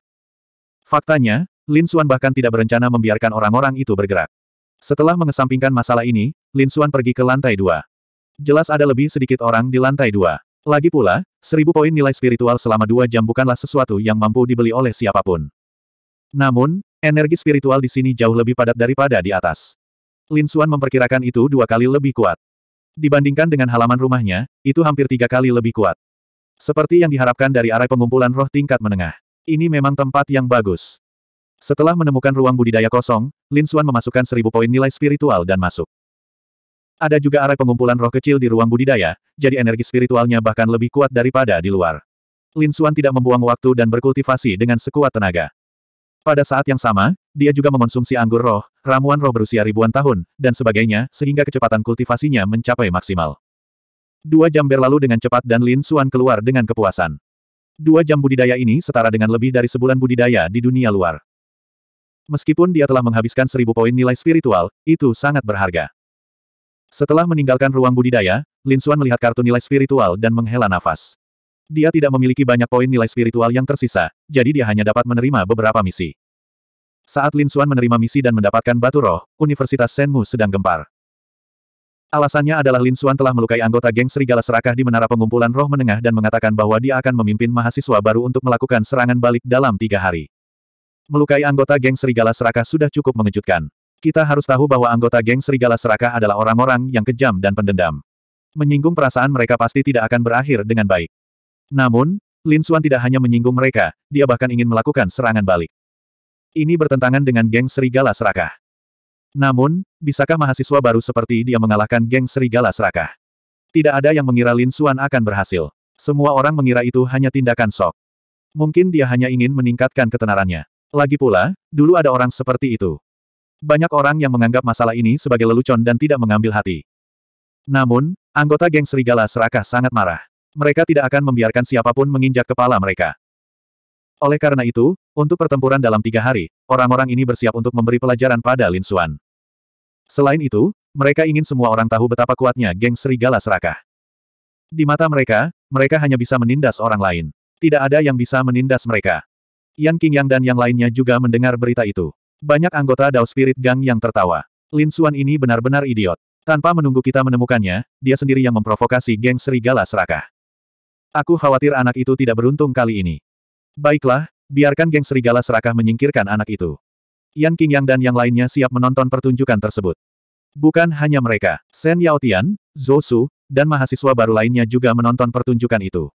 Faktanya, Lin Xuan bahkan tidak berencana membiarkan orang-orang itu bergerak. Setelah mengesampingkan masalah ini, Lin Xuan pergi ke lantai dua. Jelas ada lebih sedikit orang di lantai dua. Lagi pula, seribu poin nilai spiritual selama dua jam bukanlah sesuatu yang mampu dibeli oleh siapapun. Namun, energi spiritual di sini jauh lebih padat daripada di atas. Lin Xuan memperkirakan itu dua kali lebih kuat. Dibandingkan dengan halaman rumahnya, itu hampir tiga kali lebih kuat. Seperti yang diharapkan dari arah pengumpulan roh tingkat menengah. Ini memang tempat yang bagus. Setelah menemukan ruang budidaya kosong, Lin Xuan memasukkan seribu poin nilai spiritual dan masuk. Ada juga arah pengumpulan roh kecil di ruang budidaya, jadi energi spiritualnya bahkan lebih kuat daripada di luar. Lin Xuan tidak membuang waktu dan berkultivasi dengan sekuat tenaga. Pada saat yang sama, dia juga mengonsumsi anggur roh, ramuan roh berusia ribuan tahun, dan sebagainya, sehingga kecepatan kultivasinya mencapai maksimal. Dua jam berlalu dengan cepat dan Lin Xuan keluar dengan kepuasan. Dua jam budidaya ini setara dengan lebih dari sebulan budidaya di dunia luar. Meskipun dia telah menghabiskan seribu poin nilai spiritual, itu sangat berharga. Setelah meninggalkan ruang budidaya, Lin Xuan melihat kartu nilai spiritual dan menghela nafas. Dia tidak memiliki banyak poin nilai spiritual yang tersisa, jadi dia hanya dapat menerima beberapa misi. Saat Lin Xuan menerima misi dan mendapatkan batu roh, Universitas Senmu sedang gempar. Alasannya adalah Lin Xuan telah melukai anggota geng Serigala Serakah di Menara Pengumpulan Roh Menengah dan mengatakan bahwa dia akan memimpin mahasiswa baru untuk melakukan serangan balik dalam tiga hari. Melukai anggota geng Serigala Serakah sudah cukup mengejutkan. Kita harus tahu bahwa anggota geng Serigala Serakah adalah orang-orang yang kejam dan pendendam. Menyinggung perasaan mereka pasti tidak akan berakhir dengan baik. Namun, Lin Xuan tidak hanya menyinggung mereka, dia bahkan ingin melakukan serangan balik. Ini bertentangan dengan geng Serigala Serakah. Namun, bisakah mahasiswa baru seperti dia mengalahkan geng Serigala Serakah? Tidak ada yang mengira Lin Xuan akan berhasil. Semua orang mengira itu hanya tindakan sok. Mungkin dia hanya ingin meningkatkan ketenarannya. Lagi pula, dulu ada orang seperti itu. Banyak orang yang menganggap masalah ini sebagai lelucon dan tidak mengambil hati. Namun, anggota geng serigala serakah sangat marah. Mereka tidak akan membiarkan siapapun menginjak kepala mereka. Oleh karena itu, untuk pertempuran dalam tiga hari, orang-orang ini bersiap untuk memberi pelajaran pada Lin Xuan. Selain itu, mereka ingin semua orang tahu betapa kuatnya geng serigala serakah. Di mata mereka, mereka hanya bisa menindas orang lain. Tidak ada yang bisa menindas mereka. Yan Qingyang dan yang lainnya juga mendengar berita itu. Banyak anggota Dao Spirit Gang yang tertawa. Lin Suan ini benar-benar idiot. Tanpa menunggu kita menemukannya, dia sendiri yang memprovokasi geng serigala serakah. Aku khawatir anak itu tidak beruntung kali ini. Baiklah, biarkan geng serigala serakah menyingkirkan anak itu. Yan Yang dan yang lainnya siap menonton pertunjukan tersebut. Bukan hanya mereka, Shen Yao Tian, Zhou Su, dan mahasiswa baru lainnya juga menonton pertunjukan itu.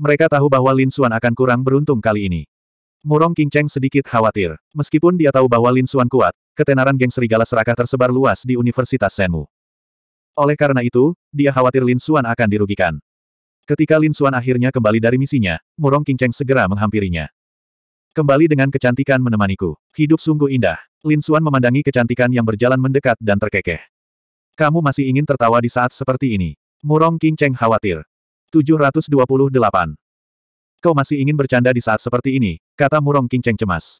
Mereka tahu bahwa Lin Suan akan kurang beruntung kali ini. Murong King Cheng sedikit khawatir. Meskipun dia tahu bahwa Lin Xuan kuat, ketenaran geng serigala serakah tersebar luas di Universitas Senmu. Oleh karena itu, dia khawatir Lin Xuan akan dirugikan. Ketika Lin Xuan akhirnya kembali dari misinya, Murong King Cheng segera menghampirinya. Kembali dengan kecantikan menemaniku. Hidup sungguh indah. Lin Xuan memandangi kecantikan yang berjalan mendekat dan terkekeh. Kamu masih ingin tertawa di saat seperti ini. Murong King Cheng khawatir. 728 kau masih ingin bercanda di saat seperti ini, kata Murong Kingceng cemas.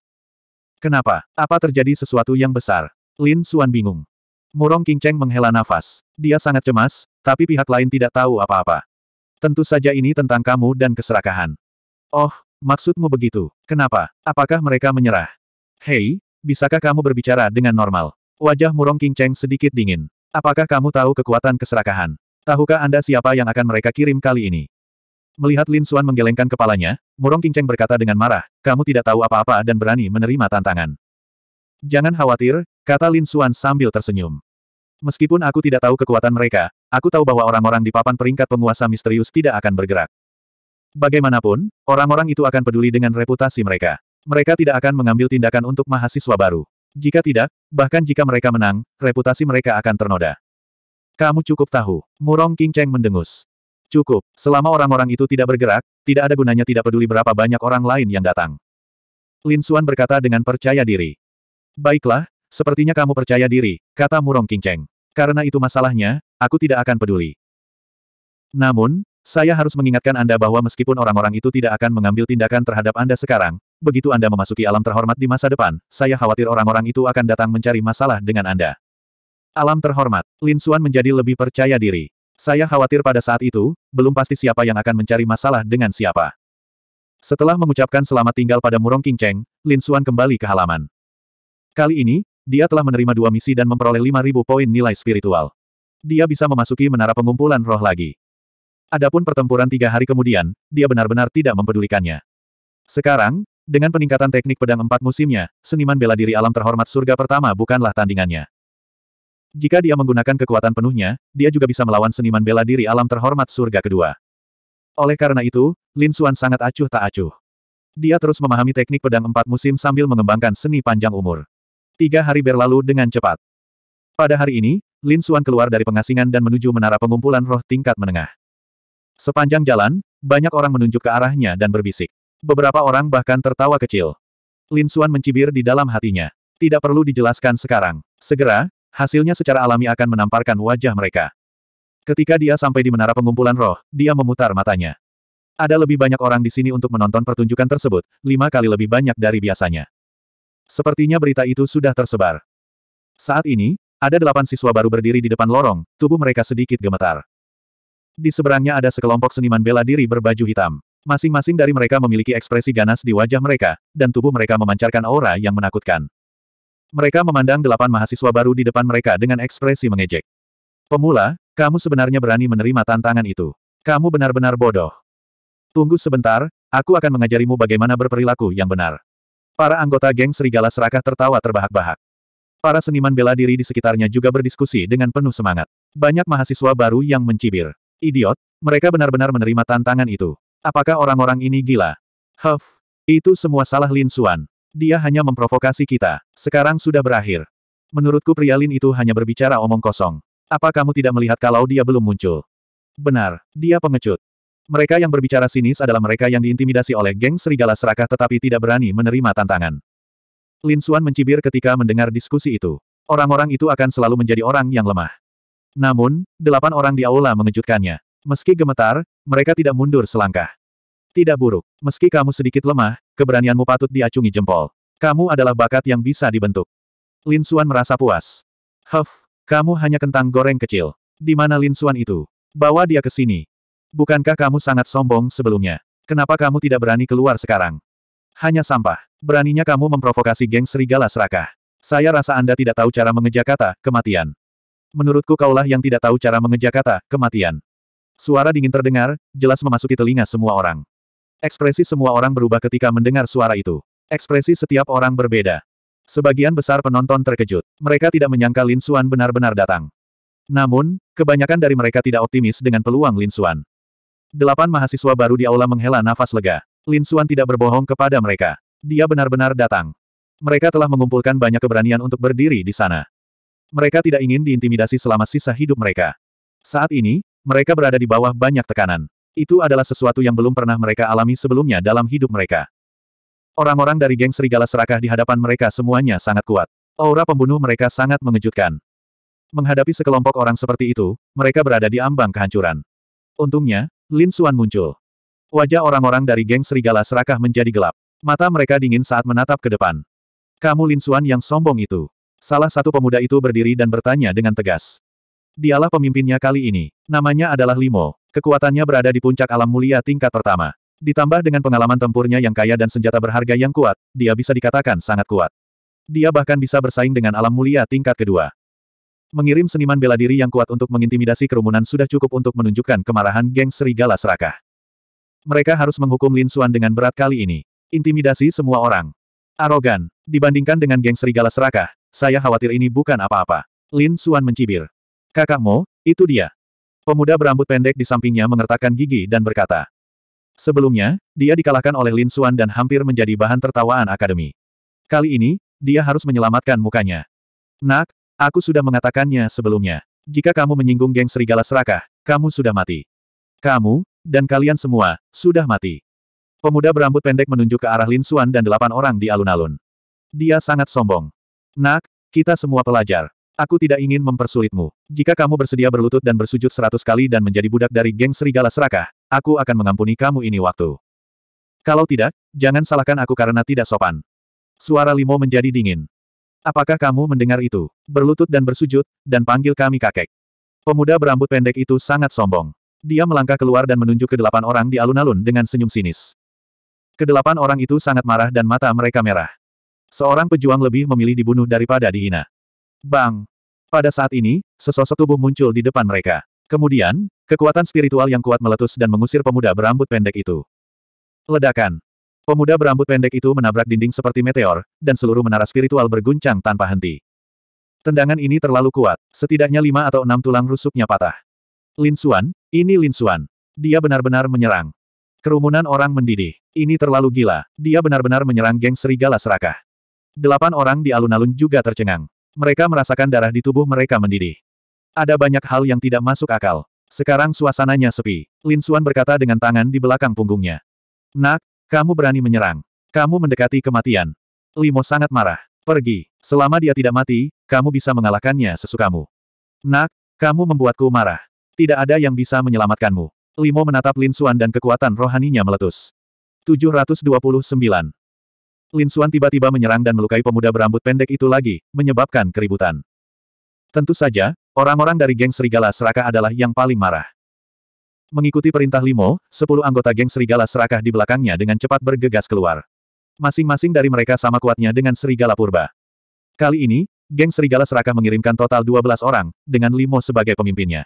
Kenapa? Apa terjadi sesuatu yang besar? Lin Suan bingung. Murong Kingceng menghela nafas. Dia sangat cemas, tapi pihak lain tidak tahu apa-apa. Tentu saja ini tentang kamu dan keserakahan. Oh, maksudmu begitu. Kenapa? Apakah mereka menyerah? Hei, bisakah kamu berbicara dengan normal? Wajah Murong Kingceng sedikit dingin. Apakah kamu tahu kekuatan keserakahan? Tahukah Anda siapa yang akan mereka kirim kali ini? Melihat Lin Suan menggelengkan kepalanya, Murong Qingcheng berkata dengan marah, kamu tidak tahu apa-apa dan berani menerima tantangan. Jangan khawatir, kata Lin Suan sambil tersenyum. Meskipun aku tidak tahu kekuatan mereka, aku tahu bahwa orang-orang di papan peringkat penguasa misterius tidak akan bergerak. Bagaimanapun, orang-orang itu akan peduli dengan reputasi mereka. Mereka tidak akan mengambil tindakan untuk mahasiswa baru. Jika tidak, bahkan jika mereka menang, reputasi mereka akan ternoda. Kamu cukup tahu. Murong King Cheng mendengus. Cukup, selama orang-orang itu tidak bergerak, tidak ada gunanya tidak peduli berapa banyak orang lain yang datang. Lin Xuan berkata dengan percaya diri. Baiklah, sepertinya kamu percaya diri, kata Murong Kinceng. Karena itu masalahnya, aku tidak akan peduli. Namun, saya harus mengingatkan Anda bahwa meskipun orang-orang itu tidak akan mengambil tindakan terhadap Anda sekarang, begitu Anda memasuki alam terhormat di masa depan, saya khawatir orang-orang itu akan datang mencari masalah dengan Anda. Alam terhormat, Lin Xuan menjadi lebih percaya diri. Saya khawatir pada saat itu, belum pasti siapa yang akan mencari masalah dengan siapa. Setelah mengucapkan selamat tinggal pada Murong King Cheng, Lin Suan kembali ke halaman. Kali ini, dia telah menerima dua misi dan memperoleh 5.000 poin nilai spiritual. Dia bisa memasuki menara pengumpulan roh lagi. Adapun pertempuran tiga hari kemudian, dia benar-benar tidak mempedulikannya. Sekarang, dengan peningkatan teknik pedang empat musimnya, seniman bela diri alam terhormat surga pertama bukanlah tandingannya. Jika dia menggunakan kekuatan penuhnya, dia juga bisa melawan seniman bela diri alam terhormat surga kedua. Oleh karena itu, Lin Xuan sangat acuh tak acuh. Dia terus memahami teknik pedang empat musim sambil mengembangkan seni panjang umur. Tiga hari berlalu dengan cepat. Pada hari ini, Lin Xuan keluar dari pengasingan dan menuju menara pengumpulan roh tingkat menengah. Sepanjang jalan, banyak orang menunjuk ke arahnya dan berbisik. Beberapa orang bahkan tertawa kecil. Lin Xuan mencibir di dalam hatinya. Tidak perlu dijelaskan sekarang. Segera, hasilnya secara alami akan menamparkan wajah mereka. Ketika dia sampai di menara pengumpulan roh, dia memutar matanya. Ada lebih banyak orang di sini untuk menonton pertunjukan tersebut, lima kali lebih banyak dari biasanya. Sepertinya berita itu sudah tersebar. Saat ini, ada delapan siswa baru berdiri di depan lorong, tubuh mereka sedikit gemetar. Di seberangnya ada sekelompok seniman bela diri berbaju hitam. Masing-masing dari mereka memiliki ekspresi ganas di wajah mereka, dan tubuh mereka memancarkan aura yang menakutkan. Mereka memandang delapan mahasiswa baru di depan mereka dengan ekspresi mengejek. Pemula, kamu sebenarnya berani menerima tantangan itu. Kamu benar-benar bodoh. Tunggu sebentar, aku akan mengajarimu bagaimana berperilaku yang benar. Para anggota geng serigala serakah tertawa terbahak-bahak. Para seniman bela diri di sekitarnya juga berdiskusi dengan penuh semangat. Banyak mahasiswa baru yang mencibir. Idiot, mereka benar-benar menerima tantangan itu. Apakah orang-orang ini gila? Huff, itu semua salah Lin Suan. Dia hanya memprovokasi kita. Sekarang sudah berakhir. Menurutku Prialin itu hanya berbicara omong kosong. Apa kamu tidak melihat kalau dia belum muncul? Benar, dia pengecut. Mereka yang berbicara sinis adalah mereka yang diintimidasi oleh geng serigala serakah tetapi tidak berani menerima tantangan. Lin Suan mencibir ketika mendengar diskusi itu. Orang-orang itu akan selalu menjadi orang yang lemah. Namun, delapan orang di aula mengejutkannya. Meski gemetar, mereka tidak mundur selangkah. Tidak buruk. Meski kamu sedikit lemah, keberanianmu patut diacungi jempol. Kamu adalah bakat yang bisa dibentuk. Lin Suan merasa puas. Huff, kamu hanya kentang goreng kecil. Di mana Lin Suan itu? Bawa dia ke sini. Bukankah kamu sangat sombong sebelumnya? Kenapa kamu tidak berani keluar sekarang? Hanya sampah. Beraninya kamu memprovokasi geng serigala serakah. Saya rasa Anda tidak tahu cara mengeja kata, kematian. Menurutku kaulah yang tidak tahu cara mengeja kata, kematian. Suara dingin terdengar, jelas memasuki telinga semua orang. Ekspresi semua orang berubah ketika mendengar suara itu. Ekspresi setiap orang berbeda. Sebagian besar penonton terkejut. Mereka tidak menyangka Lin Xuan benar-benar datang. Namun, kebanyakan dari mereka tidak optimis dengan peluang Lin Xuan. Delapan mahasiswa baru di aula menghela nafas lega. Lin Xuan tidak berbohong kepada mereka. Dia benar-benar datang. Mereka telah mengumpulkan banyak keberanian untuk berdiri di sana. Mereka tidak ingin diintimidasi selama sisa hidup mereka. Saat ini, mereka berada di bawah banyak tekanan. Itu adalah sesuatu yang belum pernah mereka alami sebelumnya dalam hidup mereka. Orang-orang dari geng serigala serakah di hadapan mereka semuanya sangat kuat. Aura pembunuh mereka sangat mengejutkan. Menghadapi sekelompok orang seperti itu, mereka berada di ambang kehancuran. Untungnya, Lin Suan muncul. Wajah orang-orang dari geng serigala serakah menjadi gelap. Mata mereka dingin saat menatap ke depan. Kamu Lin Suan yang sombong itu. Salah satu pemuda itu berdiri dan bertanya dengan tegas. Dialah pemimpinnya kali ini. Namanya adalah Limo, Kekuatannya berada di puncak alam mulia tingkat pertama. Ditambah dengan pengalaman tempurnya yang kaya dan senjata berharga yang kuat, dia bisa dikatakan sangat kuat. Dia bahkan bisa bersaing dengan alam mulia tingkat kedua. Mengirim seniman bela diri yang kuat untuk mengintimidasi kerumunan sudah cukup untuk menunjukkan kemarahan geng serigala serakah. Mereka harus menghukum Lin Xuan dengan berat kali ini. Intimidasi semua orang. Arogan. Dibandingkan dengan geng serigala serakah, saya khawatir ini bukan apa-apa. Lin Xuan mencibir. Kakakmu, itu dia. Pemuda berambut pendek di sampingnya mengertakkan gigi dan berkata. Sebelumnya, dia dikalahkan oleh Lin Suan dan hampir menjadi bahan tertawaan akademi. Kali ini, dia harus menyelamatkan mukanya. Nak, aku sudah mengatakannya sebelumnya. Jika kamu menyinggung geng serigala serakah, kamu sudah mati. Kamu, dan kalian semua, sudah mati. Pemuda berambut pendek menunjuk ke arah Lin Suan dan delapan orang di alun-alun. Dia sangat sombong. Nak, kita semua pelajar. Aku tidak ingin mempersulitmu. Jika kamu bersedia berlutut dan bersujud seratus kali dan menjadi budak dari geng serigala serakah, aku akan mengampuni kamu ini waktu. Kalau tidak, jangan salahkan aku karena tidak sopan. Suara Limo menjadi dingin. Apakah kamu mendengar itu? Berlutut dan bersujud, dan panggil kami kakek. Pemuda berambut pendek itu sangat sombong. Dia melangkah keluar dan menunjuk ke delapan orang di alun-alun dengan senyum sinis. Kedelapan orang itu sangat marah dan mata mereka merah. Seorang pejuang lebih memilih dibunuh daripada dihina. Bang! Pada saat ini, sesosok tubuh muncul di depan mereka. Kemudian, kekuatan spiritual yang kuat meletus dan mengusir pemuda berambut pendek itu. Ledakan. Pemuda berambut pendek itu menabrak dinding seperti meteor, dan seluruh menara spiritual berguncang tanpa henti. Tendangan ini terlalu kuat, setidaknya lima atau enam tulang rusuknya patah. Lin Xuan, ini Lin Xuan. Dia benar-benar menyerang. Kerumunan orang mendidih. Ini terlalu gila. Dia benar-benar menyerang geng serigala serakah. Delapan orang di alun-alun juga tercengang. Mereka merasakan darah di tubuh mereka mendidih. Ada banyak hal yang tidak masuk akal. Sekarang suasananya sepi. Lin Suan berkata dengan tangan di belakang punggungnya. Nak, kamu berani menyerang. Kamu mendekati kematian. Limo sangat marah. Pergi. Selama dia tidak mati, kamu bisa mengalahkannya sesukamu. Nak, kamu membuatku marah. Tidak ada yang bisa menyelamatkanmu. Limo menatap Lin Suan dan kekuatan rohaninya meletus. 729. Lin Suan tiba-tiba menyerang dan melukai pemuda berambut pendek itu lagi, menyebabkan keributan. Tentu saja, orang-orang dari geng Serigala Serakah adalah yang paling marah. Mengikuti perintah Limo, sepuluh anggota geng Serigala Serakah di belakangnya dengan cepat bergegas keluar. Masing-masing dari mereka sama kuatnya dengan Serigala Purba. Kali ini, geng Serigala Serakah mengirimkan total dua belas orang, dengan Limo sebagai pemimpinnya.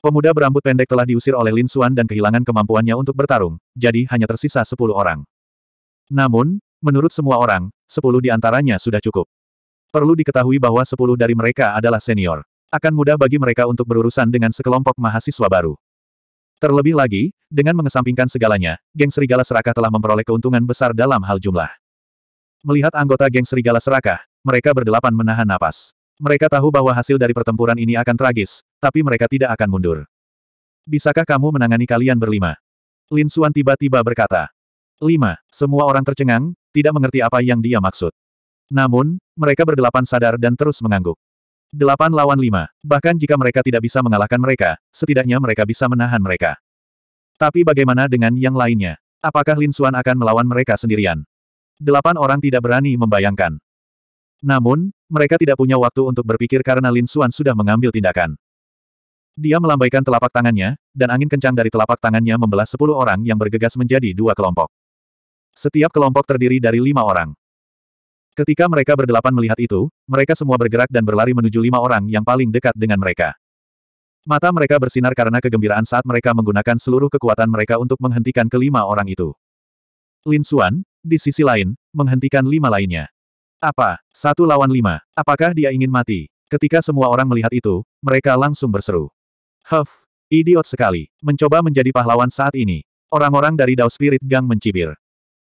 Pemuda berambut pendek telah diusir oleh Lin Suan dan kehilangan kemampuannya untuk bertarung, jadi hanya tersisa sepuluh orang. Namun, Menurut semua orang, sepuluh di antaranya sudah cukup. Perlu diketahui bahwa sepuluh dari mereka adalah senior. Akan mudah bagi mereka untuk berurusan dengan sekelompok mahasiswa baru. Terlebih lagi, dengan mengesampingkan segalanya, geng Serigala Serakah telah memperoleh keuntungan besar dalam hal jumlah. Melihat anggota geng Serigala Serakah, mereka berdelapan menahan napas. Mereka tahu bahwa hasil dari pertempuran ini akan tragis, tapi mereka tidak akan mundur. Bisakah kamu menangani kalian berlima? Lin Xuan tiba-tiba berkata. Lima, semua orang tercengang, tidak mengerti apa yang dia maksud. Namun, mereka berdelapan sadar dan terus mengangguk. Delapan lawan lima. Bahkan jika mereka tidak bisa mengalahkan mereka, setidaknya mereka bisa menahan mereka. Tapi bagaimana dengan yang lainnya? Apakah Lin Xuan akan melawan mereka sendirian? Delapan orang tidak berani membayangkan. Namun, mereka tidak punya waktu untuk berpikir karena Lin Xuan sudah mengambil tindakan. Dia melambaikan telapak tangannya, dan angin kencang dari telapak tangannya membelah sepuluh orang yang bergegas menjadi dua kelompok. Setiap kelompok terdiri dari lima orang. Ketika mereka berdelapan melihat itu, mereka semua bergerak dan berlari menuju lima orang yang paling dekat dengan mereka. Mata mereka bersinar karena kegembiraan saat mereka menggunakan seluruh kekuatan mereka untuk menghentikan kelima orang itu. Lin Xuan, di sisi lain, menghentikan lima lainnya. Apa? Satu lawan lima. Apakah dia ingin mati? Ketika semua orang melihat itu, mereka langsung berseru. Huff, idiot sekali. Mencoba menjadi pahlawan saat ini. Orang-orang dari Dao Spirit Gang mencibir.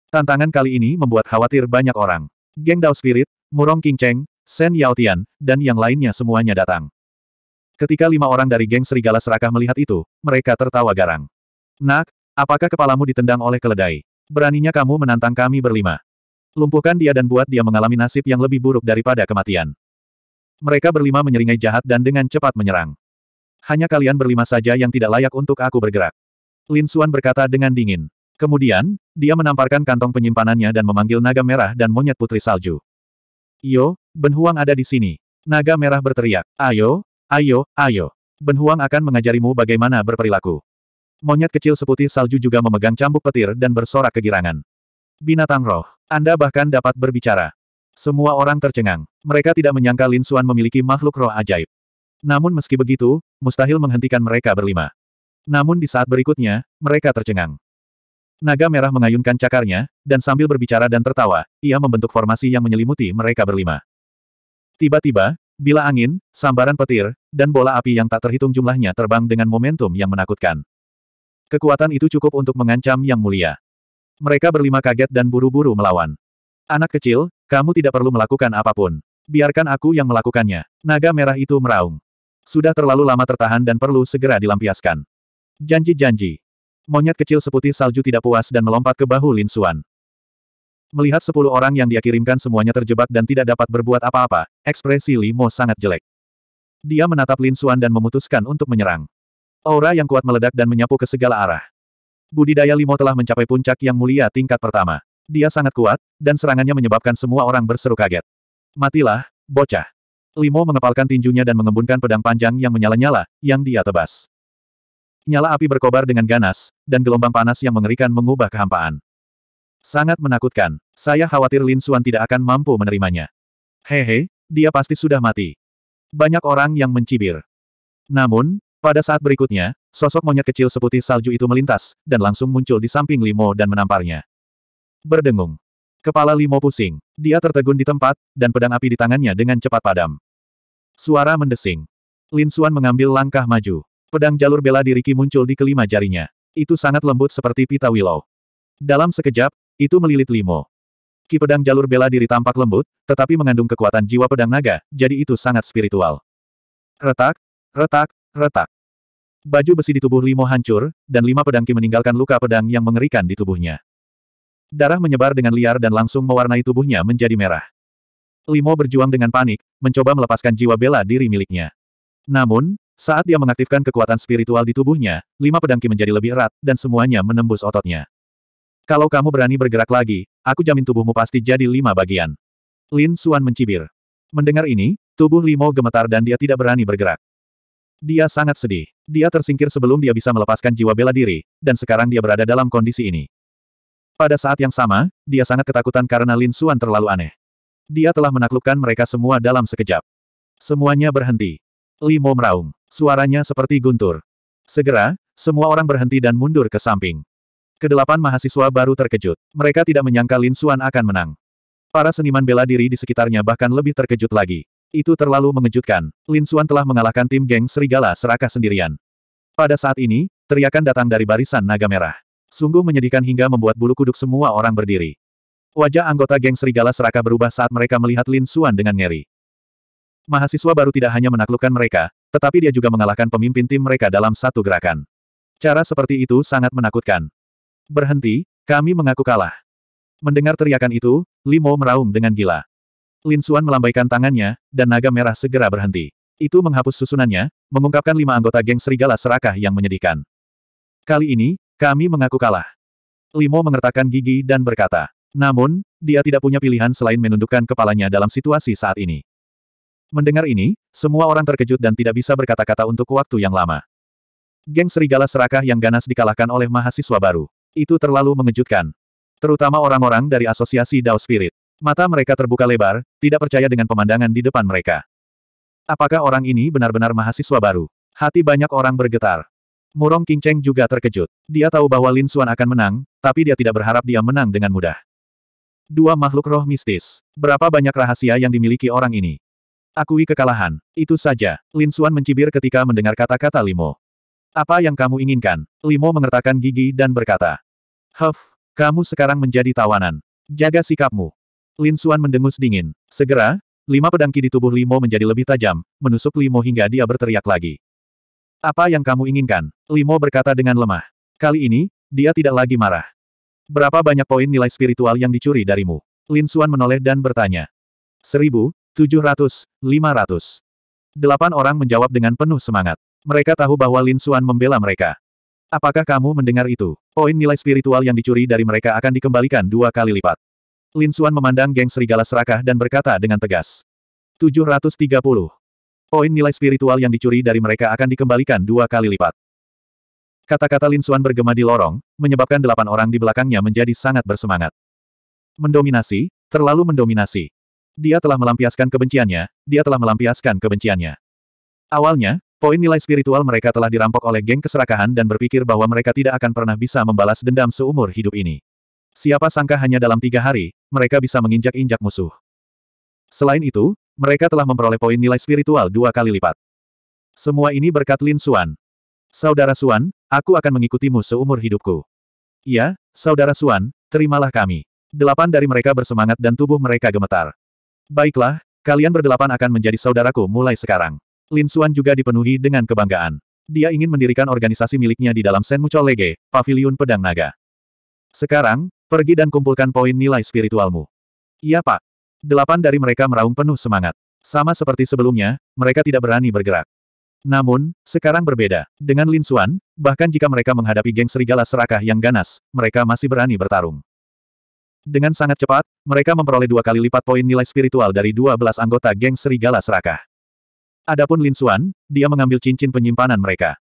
Tantangan kali ini membuat khawatir banyak orang. Geng Dao Spirit, Murong King Cheng, Shen Yaotian, dan yang lainnya semuanya datang. Ketika lima orang dari geng serigala serakah melihat itu, mereka tertawa garang. Nak, apakah kepalamu ditendang oleh keledai? Beraninya kamu menantang kami berlima. Lumpuhkan dia dan buat dia mengalami nasib yang lebih buruk daripada kematian. Mereka berlima menyeringai jahat dan dengan cepat menyerang. Hanya kalian berlima saja yang tidak layak untuk aku bergerak. Lin Xuan berkata dengan dingin. Kemudian, dia menamparkan kantong penyimpanannya dan memanggil naga merah dan monyet putri salju. Yo, Ben Huang ada di sini. Naga merah berteriak, ayo, ayo, ayo. Ben Huang akan mengajarimu bagaimana berperilaku. Monyet kecil seputih salju juga memegang cambuk petir dan bersorak kegirangan. Binatang roh, Anda bahkan dapat berbicara. Semua orang tercengang. Mereka tidak menyangka Lin Xuan memiliki makhluk roh ajaib. Namun meski begitu, mustahil menghentikan mereka berlima. Namun di saat berikutnya, mereka tercengang. Naga merah mengayunkan cakarnya, dan sambil berbicara dan tertawa, ia membentuk formasi yang menyelimuti mereka berlima. Tiba-tiba, bila angin, sambaran petir, dan bola api yang tak terhitung jumlahnya terbang dengan momentum yang menakutkan. Kekuatan itu cukup untuk mengancam Yang Mulia. Mereka berlima kaget dan buru-buru melawan. Anak kecil, kamu tidak perlu melakukan apapun. Biarkan aku yang melakukannya. Naga merah itu meraung. Sudah terlalu lama tertahan dan perlu segera dilampiaskan. Janji-janji. Monyet kecil seputih salju tidak puas dan melompat ke bahu Lin Xuan. Melihat sepuluh orang yang dia kirimkan semuanya terjebak dan tidak dapat berbuat apa-apa, ekspresi Li Mo sangat jelek. Dia menatap Lin Xuan dan memutuskan untuk menyerang. Aura yang kuat meledak dan menyapu ke segala arah. Budidaya Limo telah mencapai puncak yang mulia tingkat pertama. Dia sangat kuat, dan serangannya menyebabkan semua orang berseru kaget. Matilah, bocah. Limo mengepalkan tinjunya dan mengembunkan pedang panjang yang menyala-nyala, yang dia tebas. Nyala api berkobar dengan ganas, dan gelombang panas yang mengerikan mengubah kehampaan. Sangat menakutkan. Saya khawatir Lin Suan tidak akan mampu menerimanya. Hehe, dia pasti sudah mati. Banyak orang yang mencibir. Namun, pada saat berikutnya, sosok monyet kecil seputih salju itu melintas, dan langsung muncul di samping Limo dan menamparnya. Berdengung. Kepala Limo pusing. Dia tertegun di tempat, dan pedang api di tangannya dengan cepat padam. Suara mendesing. Lin Suan mengambil langkah maju. Pedang jalur bela diri Ki muncul di kelima jarinya. Itu sangat lembut seperti pita willow. Dalam sekejap, itu melilit limo. Ki pedang jalur bela diri tampak lembut, tetapi mengandung kekuatan jiwa pedang naga, jadi itu sangat spiritual. Retak, retak, retak. Baju besi di tubuh Limo hancur, dan lima pedang Ki meninggalkan luka pedang yang mengerikan di tubuhnya. Darah menyebar dengan liar dan langsung mewarnai tubuhnya menjadi merah. Limo berjuang dengan panik, mencoba melepaskan jiwa bela diri miliknya. Namun, saat dia mengaktifkan kekuatan spiritual di tubuhnya, lima pedangki menjadi lebih erat, dan semuanya menembus ototnya. Kalau kamu berani bergerak lagi, aku jamin tubuhmu pasti jadi lima bagian. Lin Suan mencibir. Mendengar ini, tubuh Limo gemetar dan dia tidak berani bergerak. Dia sangat sedih. Dia tersingkir sebelum dia bisa melepaskan jiwa bela diri, dan sekarang dia berada dalam kondisi ini. Pada saat yang sama, dia sangat ketakutan karena Lin Suan terlalu aneh. Dia telah menaklukkan mereka semua dalam sekejap. Semuanya berhenti. Limo meraung. Suaranya seperti guntur. Segera, semua orang berhenti dan mundur ke samping. Kedelapan mahasiswa baru terkejut. Mereka tidak menyangka Lin Xuan akan menang. Para seniman bela diri di sekitarnya bahkan lebih terkejut lagi. Itu terlalu mengejutkan. Lin Xuan telah mengalahkan tim geng Serigala serakah sendirian. Pada saat ini, teriakan datang dari barisan naga merah. Sungguh menyedihkan hingga membuat bulu kuduk semua orang berdiri. Wajah anggota geng Serigala serakah berubah saat mereka melihat Lin Xuan dengan ngeri. Mahasiswa baru tidak hanya menaklukkan mereka, tetapi dia juga mengalahkan pemimpin tim mereka dalam satu gerakan. Cara seperti itu sangat menakutkan. Berhenti, kami mengaku kalah. Mendengar teriakan itu, Limo meraung dengan gila. Lin Xuan melambaikan tangannya, dan naga merah segera berhenti. Itu menghapus susunannya, mengungkapkan lima anggota geng serigala serakah yang menyedihkan. Kali ini, kami mengaku kalah. Limo mengertakkan gigi dan berkata. Namun, dia tidak punya pilihan selain menundukkan kepalanya dalam situasi saat ini. Mendengar ini, semua orang terkejut dan tidak bisa berkata-kata untuk waktu yang lama. Geng serigala serakah yang ganas dikalahkan oleh mahasiswa baru. Itu terlalu mengejutkan. Terutama orang-orang dari asosiasi Dao Spirit. Mata mereka terbuka lebar, tidak percaya dengan pemandangan di depan mereka. Apakah orang ini benar-benar mahasiswa baru? Hati banyak orang bergetar. Murong Cheng juga terkejut. Dia tahu bahwa Lin Xuan akan menang, tapi dia tidak berharap dia menang dengan mudah. Dua makhluk roh mistis. Berapa banyak rahasia yang dimiliki orang ini? Akui kekalahan, itu saja. Lin Xuan mencibir ketika mendengar kata-kata Limo. Apa yang kamu inginkan? Limo mengertakkan gigi dan berkata. Huff, kamu sekarang menjadi tawanan. Jaga sikapmu. Lin Xuan mendengus dingin. Segera, lima pedangki di tubuh Limo menjadi lebih tajam, menusuk Limo hingga dia berteriak lagi. Apa yang kamu inginkan? Limo berkata dengan lemah. Kali ini, dia tidak lagi marah. Berapa banyak poin nilai spiritual yang dicuri darimu? Lin Xuan menoleh dan bertanya. Seribu, 700, 500. Delapan orang menjawab dengan penuh semangat. Mereka tahu bahwa Lin Suan membela mereka. Apakah kamu mendengar itu? Poin nilai spiritual yang dicuri dari mereka akan dikembalikan dua kali lipat. Lin Suan memandang geng serigala serakah dan berkata dengan tegas. 730. Poin nilai spiritual yang dicuri dari mereka akan dikembalikan dua kali lipat. Kata-kata Lin Suan bergema di lorong, menyebabkan delapan orang di belakangnya menjadi sangat bersemangat. Mendominasi, terlalu mendominasi. Dia telah melampiaskan kebenciannya, dia telah melampiaskan kebenciannya. Awalnya, poin nilai spiritual mereka telah dirampok oleh geng keserakahan dan berpikir bahwa mereka tidak akan pernah bisa membalas dendam seumur hidup ini. Siapa sangka hanya dalam tiga hari, mereka bisa menginjak-injak musuh. Selain itu, mereka telah memperoleh poin nilai spiritual dua kali lipat. Semua ini berkat Lin Suan. Saudara Suan, aku akan mengikutimu seumur hidupku. Iya, Saudara Suan, terimalah kami. Delapan dari mereka bersemangat dan tubuh mereka gemetar. Baiklah, kalian berdelapan akan menjadi saudaraku mulai sekarang. Lin Xuan juga dipenuhi dengan kebanggaan. Dia ingin mendirikan organisasi miliknya di dalam Senmucho Lege, Paviliun Pedang Naga. Sekarang, pergi dan kumpulkan poin nilai spiritualmu. Iya pak. Delapan dari mereka meraung penuh semangat. Sama seperti sebelumnya, mereka tidak berani bergerak. Namun, sekarang berbeda. Dengan Lin Xuan, bahkan jika mereka menghadapi geng serigala serakah yang ganas, mereka masih berani bertarung. Dengan sangat cepat, mereka memperoleh dua kali lipat poin nilai spiritual dari dua belas anggota geng Serigala Serakah. Adapun Lin Xuan, dia mengambil cincin penyimpanan mereka.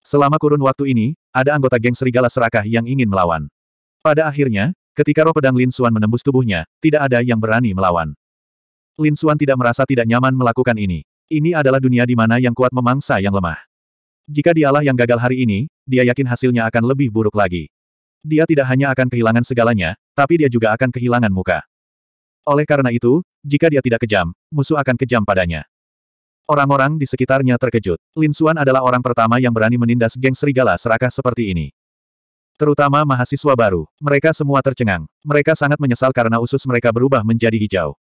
Selama kurun waktu ini, ada anggota geng Serigala Serakah yang ingin melawan. Pada akhirnya, ketika roh pedang Lin Xuan menembus tubuhnya, tidak ada yang berani melawan. Lin Xuan tidak merasa tidak nyaman melakukan ini. Ini adalah dunia di mana yang kuat memangsa yang lemah. Jika dialah yang gagal hari ini, dia yakin hasilnya akan lebih buruk lagi. Dia tidak hanya akan kehilangan segalanya, tapi dia juga akan kehilangan muka. Oleh karena itu, jika dia tidak kejam, musuh akan kejam padanya. Orang-orang di sekitarnya terkejut. Lin Suan adalah orang pertama yang berani menindas geng serigala serakah seperti ini. Terutama mahasiswa baru, mereka semua tercengang. Mereka sangat menyesal karena usus mereka berubah menjadi hijau.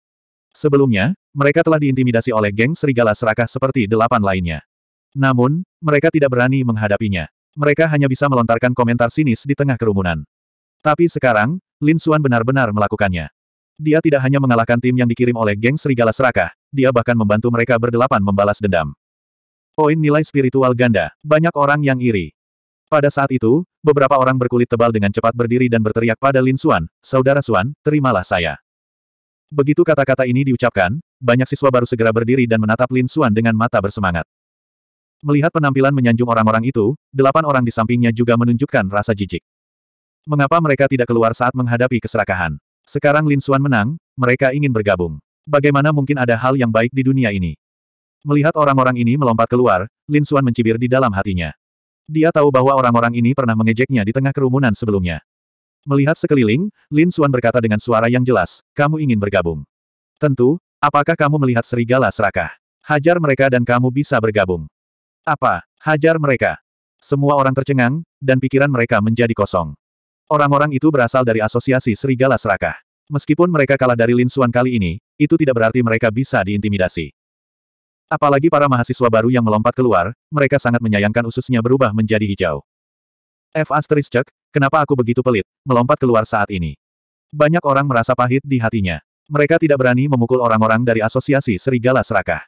Sebelumnya, mereka telah diintimidasi oleh geng serigala serakah seperti delapan lainnya. Namun, mereka tidak berani menghadapinya. Mereka hanya bisa melontarkan komentar sinis di tengah kerumunan. Tapi sekarang, Lin Suan benar-benar melakukannya. Dia tidak hanya mengalahkan tim yang dikirim oleh geng Serigala Serakah, dia bahkan membantu mereka berdelapan membalas dendam. Poin nilai spiritual ganda, banyak orang yang iri. Pada saat itu, beberapa orang berkulit tebal dengan cepat berdiri dan berteriak pada Lin Suan, Saudara Suan, terimalah saya. Begitu kata-kata ini diucapkan, banyak siswa baru segera berdiri dan menatap Lin Suan dengan mata bersemangat. Melihat penampilan menyanjung orang-orang itu, delapan orang di sampingnya juga menunjukkan rasa jijik. Mengapa mereka tidak keluar saat menghadapi keserakahan? Sekarang Lin Xuan menang, mereka ingin bergabung. Bagaimana mungkin ada hal yang baik di dunia ini? Melihat orang-orang ini melompat keluar, Lin Xuan mencibir di dalam hatinya. Dia tahu bahwa orang-orang ini pernah mengejeknya di tengah kerumunan sebelumnya. Melihat sekeliling, Lin Xuan berkata dengan suara yang jelas, kamu ingin bergabung. Tentu, apakah kamu melihat serigala serakah? Hajar mereka dan kamu bisa bergabung. Apa? Hajar mereka. Semua orang tercengang, dan pikiran mereka menjadi kosong. Orang-orang itu berasal dari asosiasi serigala serakah. Meskipun mereka kalah dari Lin Suan kali ini, itu tidak berarti mereka bisa diintimidasi. Apalagi para mahasiswa baru yang melompat keluar, mereka sangat menyayangkan ususnya berubah menjadi hijau. F. Astrischek, kenapa aku begitu pelit, melompat keluar saat ini? Banyak orang merasa pahit di hatinya. Mereka tidak berani memukul orang-orang dari asosiasi serigala serakah.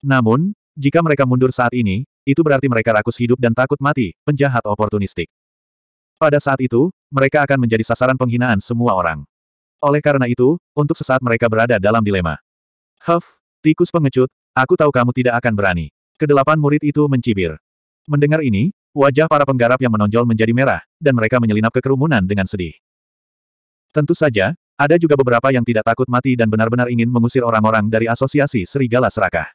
Namun, jika mereka mundur saat ini, itu berarti mereka rakus hidup dan takut mati, penjahat oportunistik. Pada saat itu, mereka akan menjadi sasaran penghinaan semua orang. Oleh karena itu, untuk sesaat mereka berada dalam dilema. Huff, tikus pengecut, aku tahu kamu tidak akan berani. Kedelapan murid itu mencibir. Mendengar ini, wajah para penggarap yang menonjol menjadi merah, dan mereka menyelinap ke kerumunan dengan sedih. Tentu saja, ada juga beberapa yang tidak takut mati dan benar-benar ingin mengusir orang-orang dari asosiasi serigala serakah.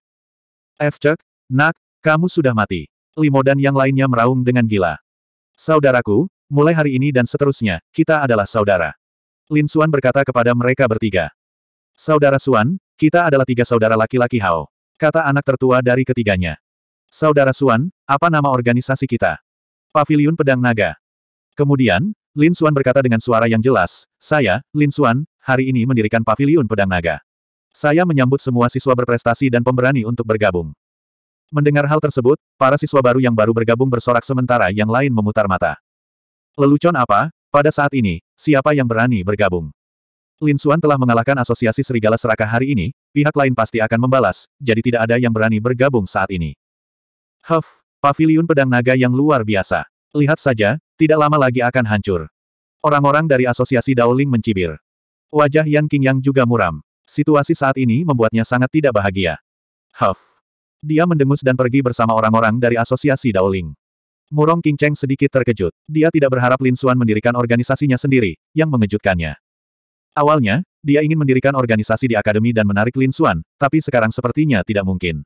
Efcek, nak, kamu sudah mati. Limo dan yang lainnya meraung dengan gila. Saudaraku, mulai hari ini dan seterusnya, kita adalah saudara. Lin Suan berkata kepada mereka bertiga. Saudara Suan, kita adalah tiga saudara laki-laki Hao. Kata anak tertua dari ketiganya. Saudara Suan, apa nama organisasi kita? Paviliun Pedang Naga. Kemudian, Lin Suan berkata dengan suara yang jelas, saya, Lin Suan, hari ini mendirikan Paviliun Pedang Naga. Saya menyambut semua siswa berprestasi dan pemberani untuk bergabung. Mendengar hal tersebut, para siswa baru yang baru bergabung bersorak sementara yang lain memutar mata. Lelucon apa? Pada saat ini, siapa yang berani bergabung? Lin Xuan telah mengalahkan asosiasi serigala serakah hari ini, pihak lain pasti akan membalas, jadi tidak ada yang berani bergabung saat ini. Huff, paviliun pedang naga yang luar biasa. Lihat saja, tidak lama lagi akan hancur. Orang-orang dari asosiasi Daoling mencibir. Wajah Yan King yang juga muram. Situasi saat ini membuatnya sangat tidak bahagia. Huff. Dia mendengus dan pergi bersama orang-orang dari asosiasi Daoling. Murong Qingcheng sedikit terkejut. Dia tidak berharap Lin Xuan mendirikan organisasinya sendiri, yang mengejutkannya. Awalnya, dia ingin mendirikan organisasi di akademi dan menarik Lin Xuan, tapi sekarang sepertinya tidak mungkin.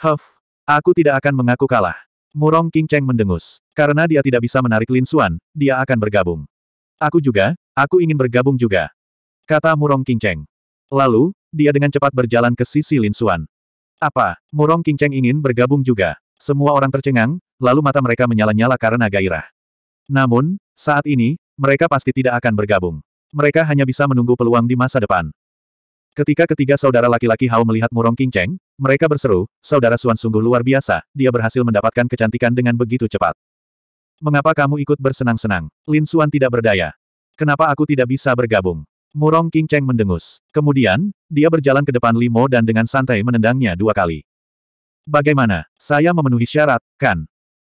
Huff. Aku tidak akan mengaku kalah. Murong Qingcheng mendengus. Karena dia tidak bisa menarik Lin Xuan, dia akan bergabung. Aku juga, aku ingin bergabung juga. Kata Murong Qingcheng. Lalu, dia dengan cepat berjalan ke sisi Lin Xuan. Apa, Murong King Cheng ingin bergabung juga? Semua orang tercengang, lalu mata mereka menyala-nyala karena gairah. Namun, saat ini, mereka pasti tidak akan bergabung. Mereka hanya bisa menunggu peluang di masa depan. Ketika ketiga saudara laki-laki Hao melihat Murong King Cheng, mereka berseru, saudara Suan sungguh luar biasa, dia berhasil mendapatkan kecantikan dengan begitu cepat. Mengapa kamu ikut bersenang-senang? Lin Suan tidak berdaya. Kenapa aku tidak bisa bergabung? Murong King Cheng mendengus. Kemudian, dia berjalan ke depan Limo dan dengan santai menendangnya dua kali. Bagaimana? Saya memenuhi syarat, kan?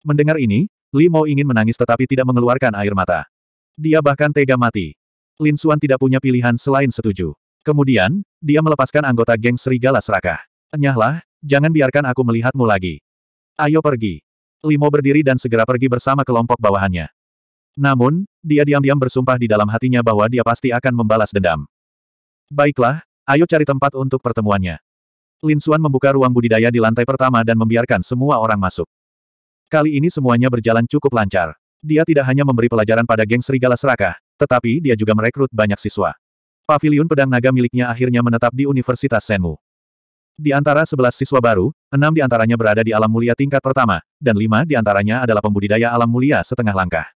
Mendengar ini, Limo ingin menangis tetapi tidak mengeluarkan air mata. Dia bahkan tega mati. Lin Xuan tidak punya pilihan selain setuju. Kemudian, dia melepaskan anggota geng serigala serakah. Enyahlah, jangan biarkan aku melihatmu lagi. Ayo pergi. Limo berdiri dan segera pergi bersama kelompok bawahannya. Namun, dia diam-diam bersumpah di dalam hatinya bahwa dia pasti akan membalas dendam. Baiklah, ayo cari tempat untuk pertemuannya. Lin Xuan membuka ruang budidaya di lantai pertama dan membiarkan semua orang masuk. Kali ini semuanya berjalan cukup lancar. Dia tidak hanya memberi pelajaran pada geng serigala serakah, tetapi dia juga merekrut banyak siswa. Paviliun pedang naga miliknya akhirnya menetap di Universitas Senmu. Di antara sebelas siswa baru, enam di antaranya berada di alam mulia tingkat pertama, dan lima di antaranya adalah pembudidaya alam mulia setengah langkah.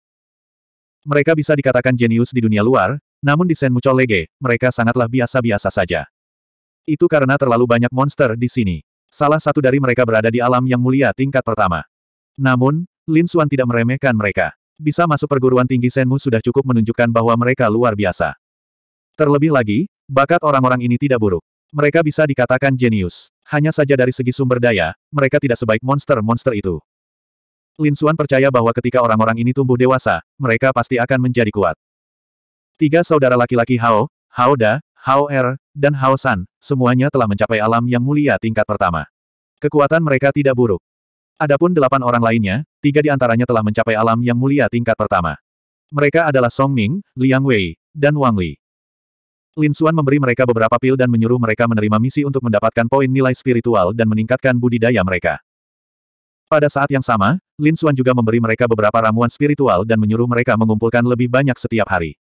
Mereka bisa dikatakan jenius di dunia luar, namun di Senmu Lege, mereka sangatlah biasa-biasa saja. Itu karena terlalu banyak monster di sini. Salah satu dari mereka berada di alam yang mulia tingkat pertama. Namun, Lin Xuan tidak meremehkan mereka. Bisa masuk perguruan tinggi Senmu sudah cukup menunjukkan bahwa mereka luar biasa. Terlebih lagi, bakat orang-orang ini tidak buruk. Mereka bisa dikatakan jenius. Hanya saja dari segi sumber daya, mereka tidak sebaik monster-monster itu. Lin Xuan percaya bahwa ketika orang-orang ini tumbuh dewasa, mereka pasti akan menjadi kuat. Tiga saudara laki-laki Hao, Hao Da, Hao Er, dan Hao San, semuanya telah mencapai alam yang mulia tingkat pertama. Kekuatan mereka tidak buruk. Adapun delapan orang lainnya, tiga di antaranya telah mencapai alam yang mulia tingkat pertama. Mereka adalah Song Ming, Liang Wei, dan Wang Li. Lin Xuan memberi mereka beberapa pil dan menyuruh mereka menerima misi untuk mendapatkan poin nilai spiritual dan meningkatkan budidaya mereka. Pada saat yang sama, Lin Xuan juga memberi mereka beberapa ramuan spiritual dan menyuruh mereka mengumpulkan lebih banyak setiap hari.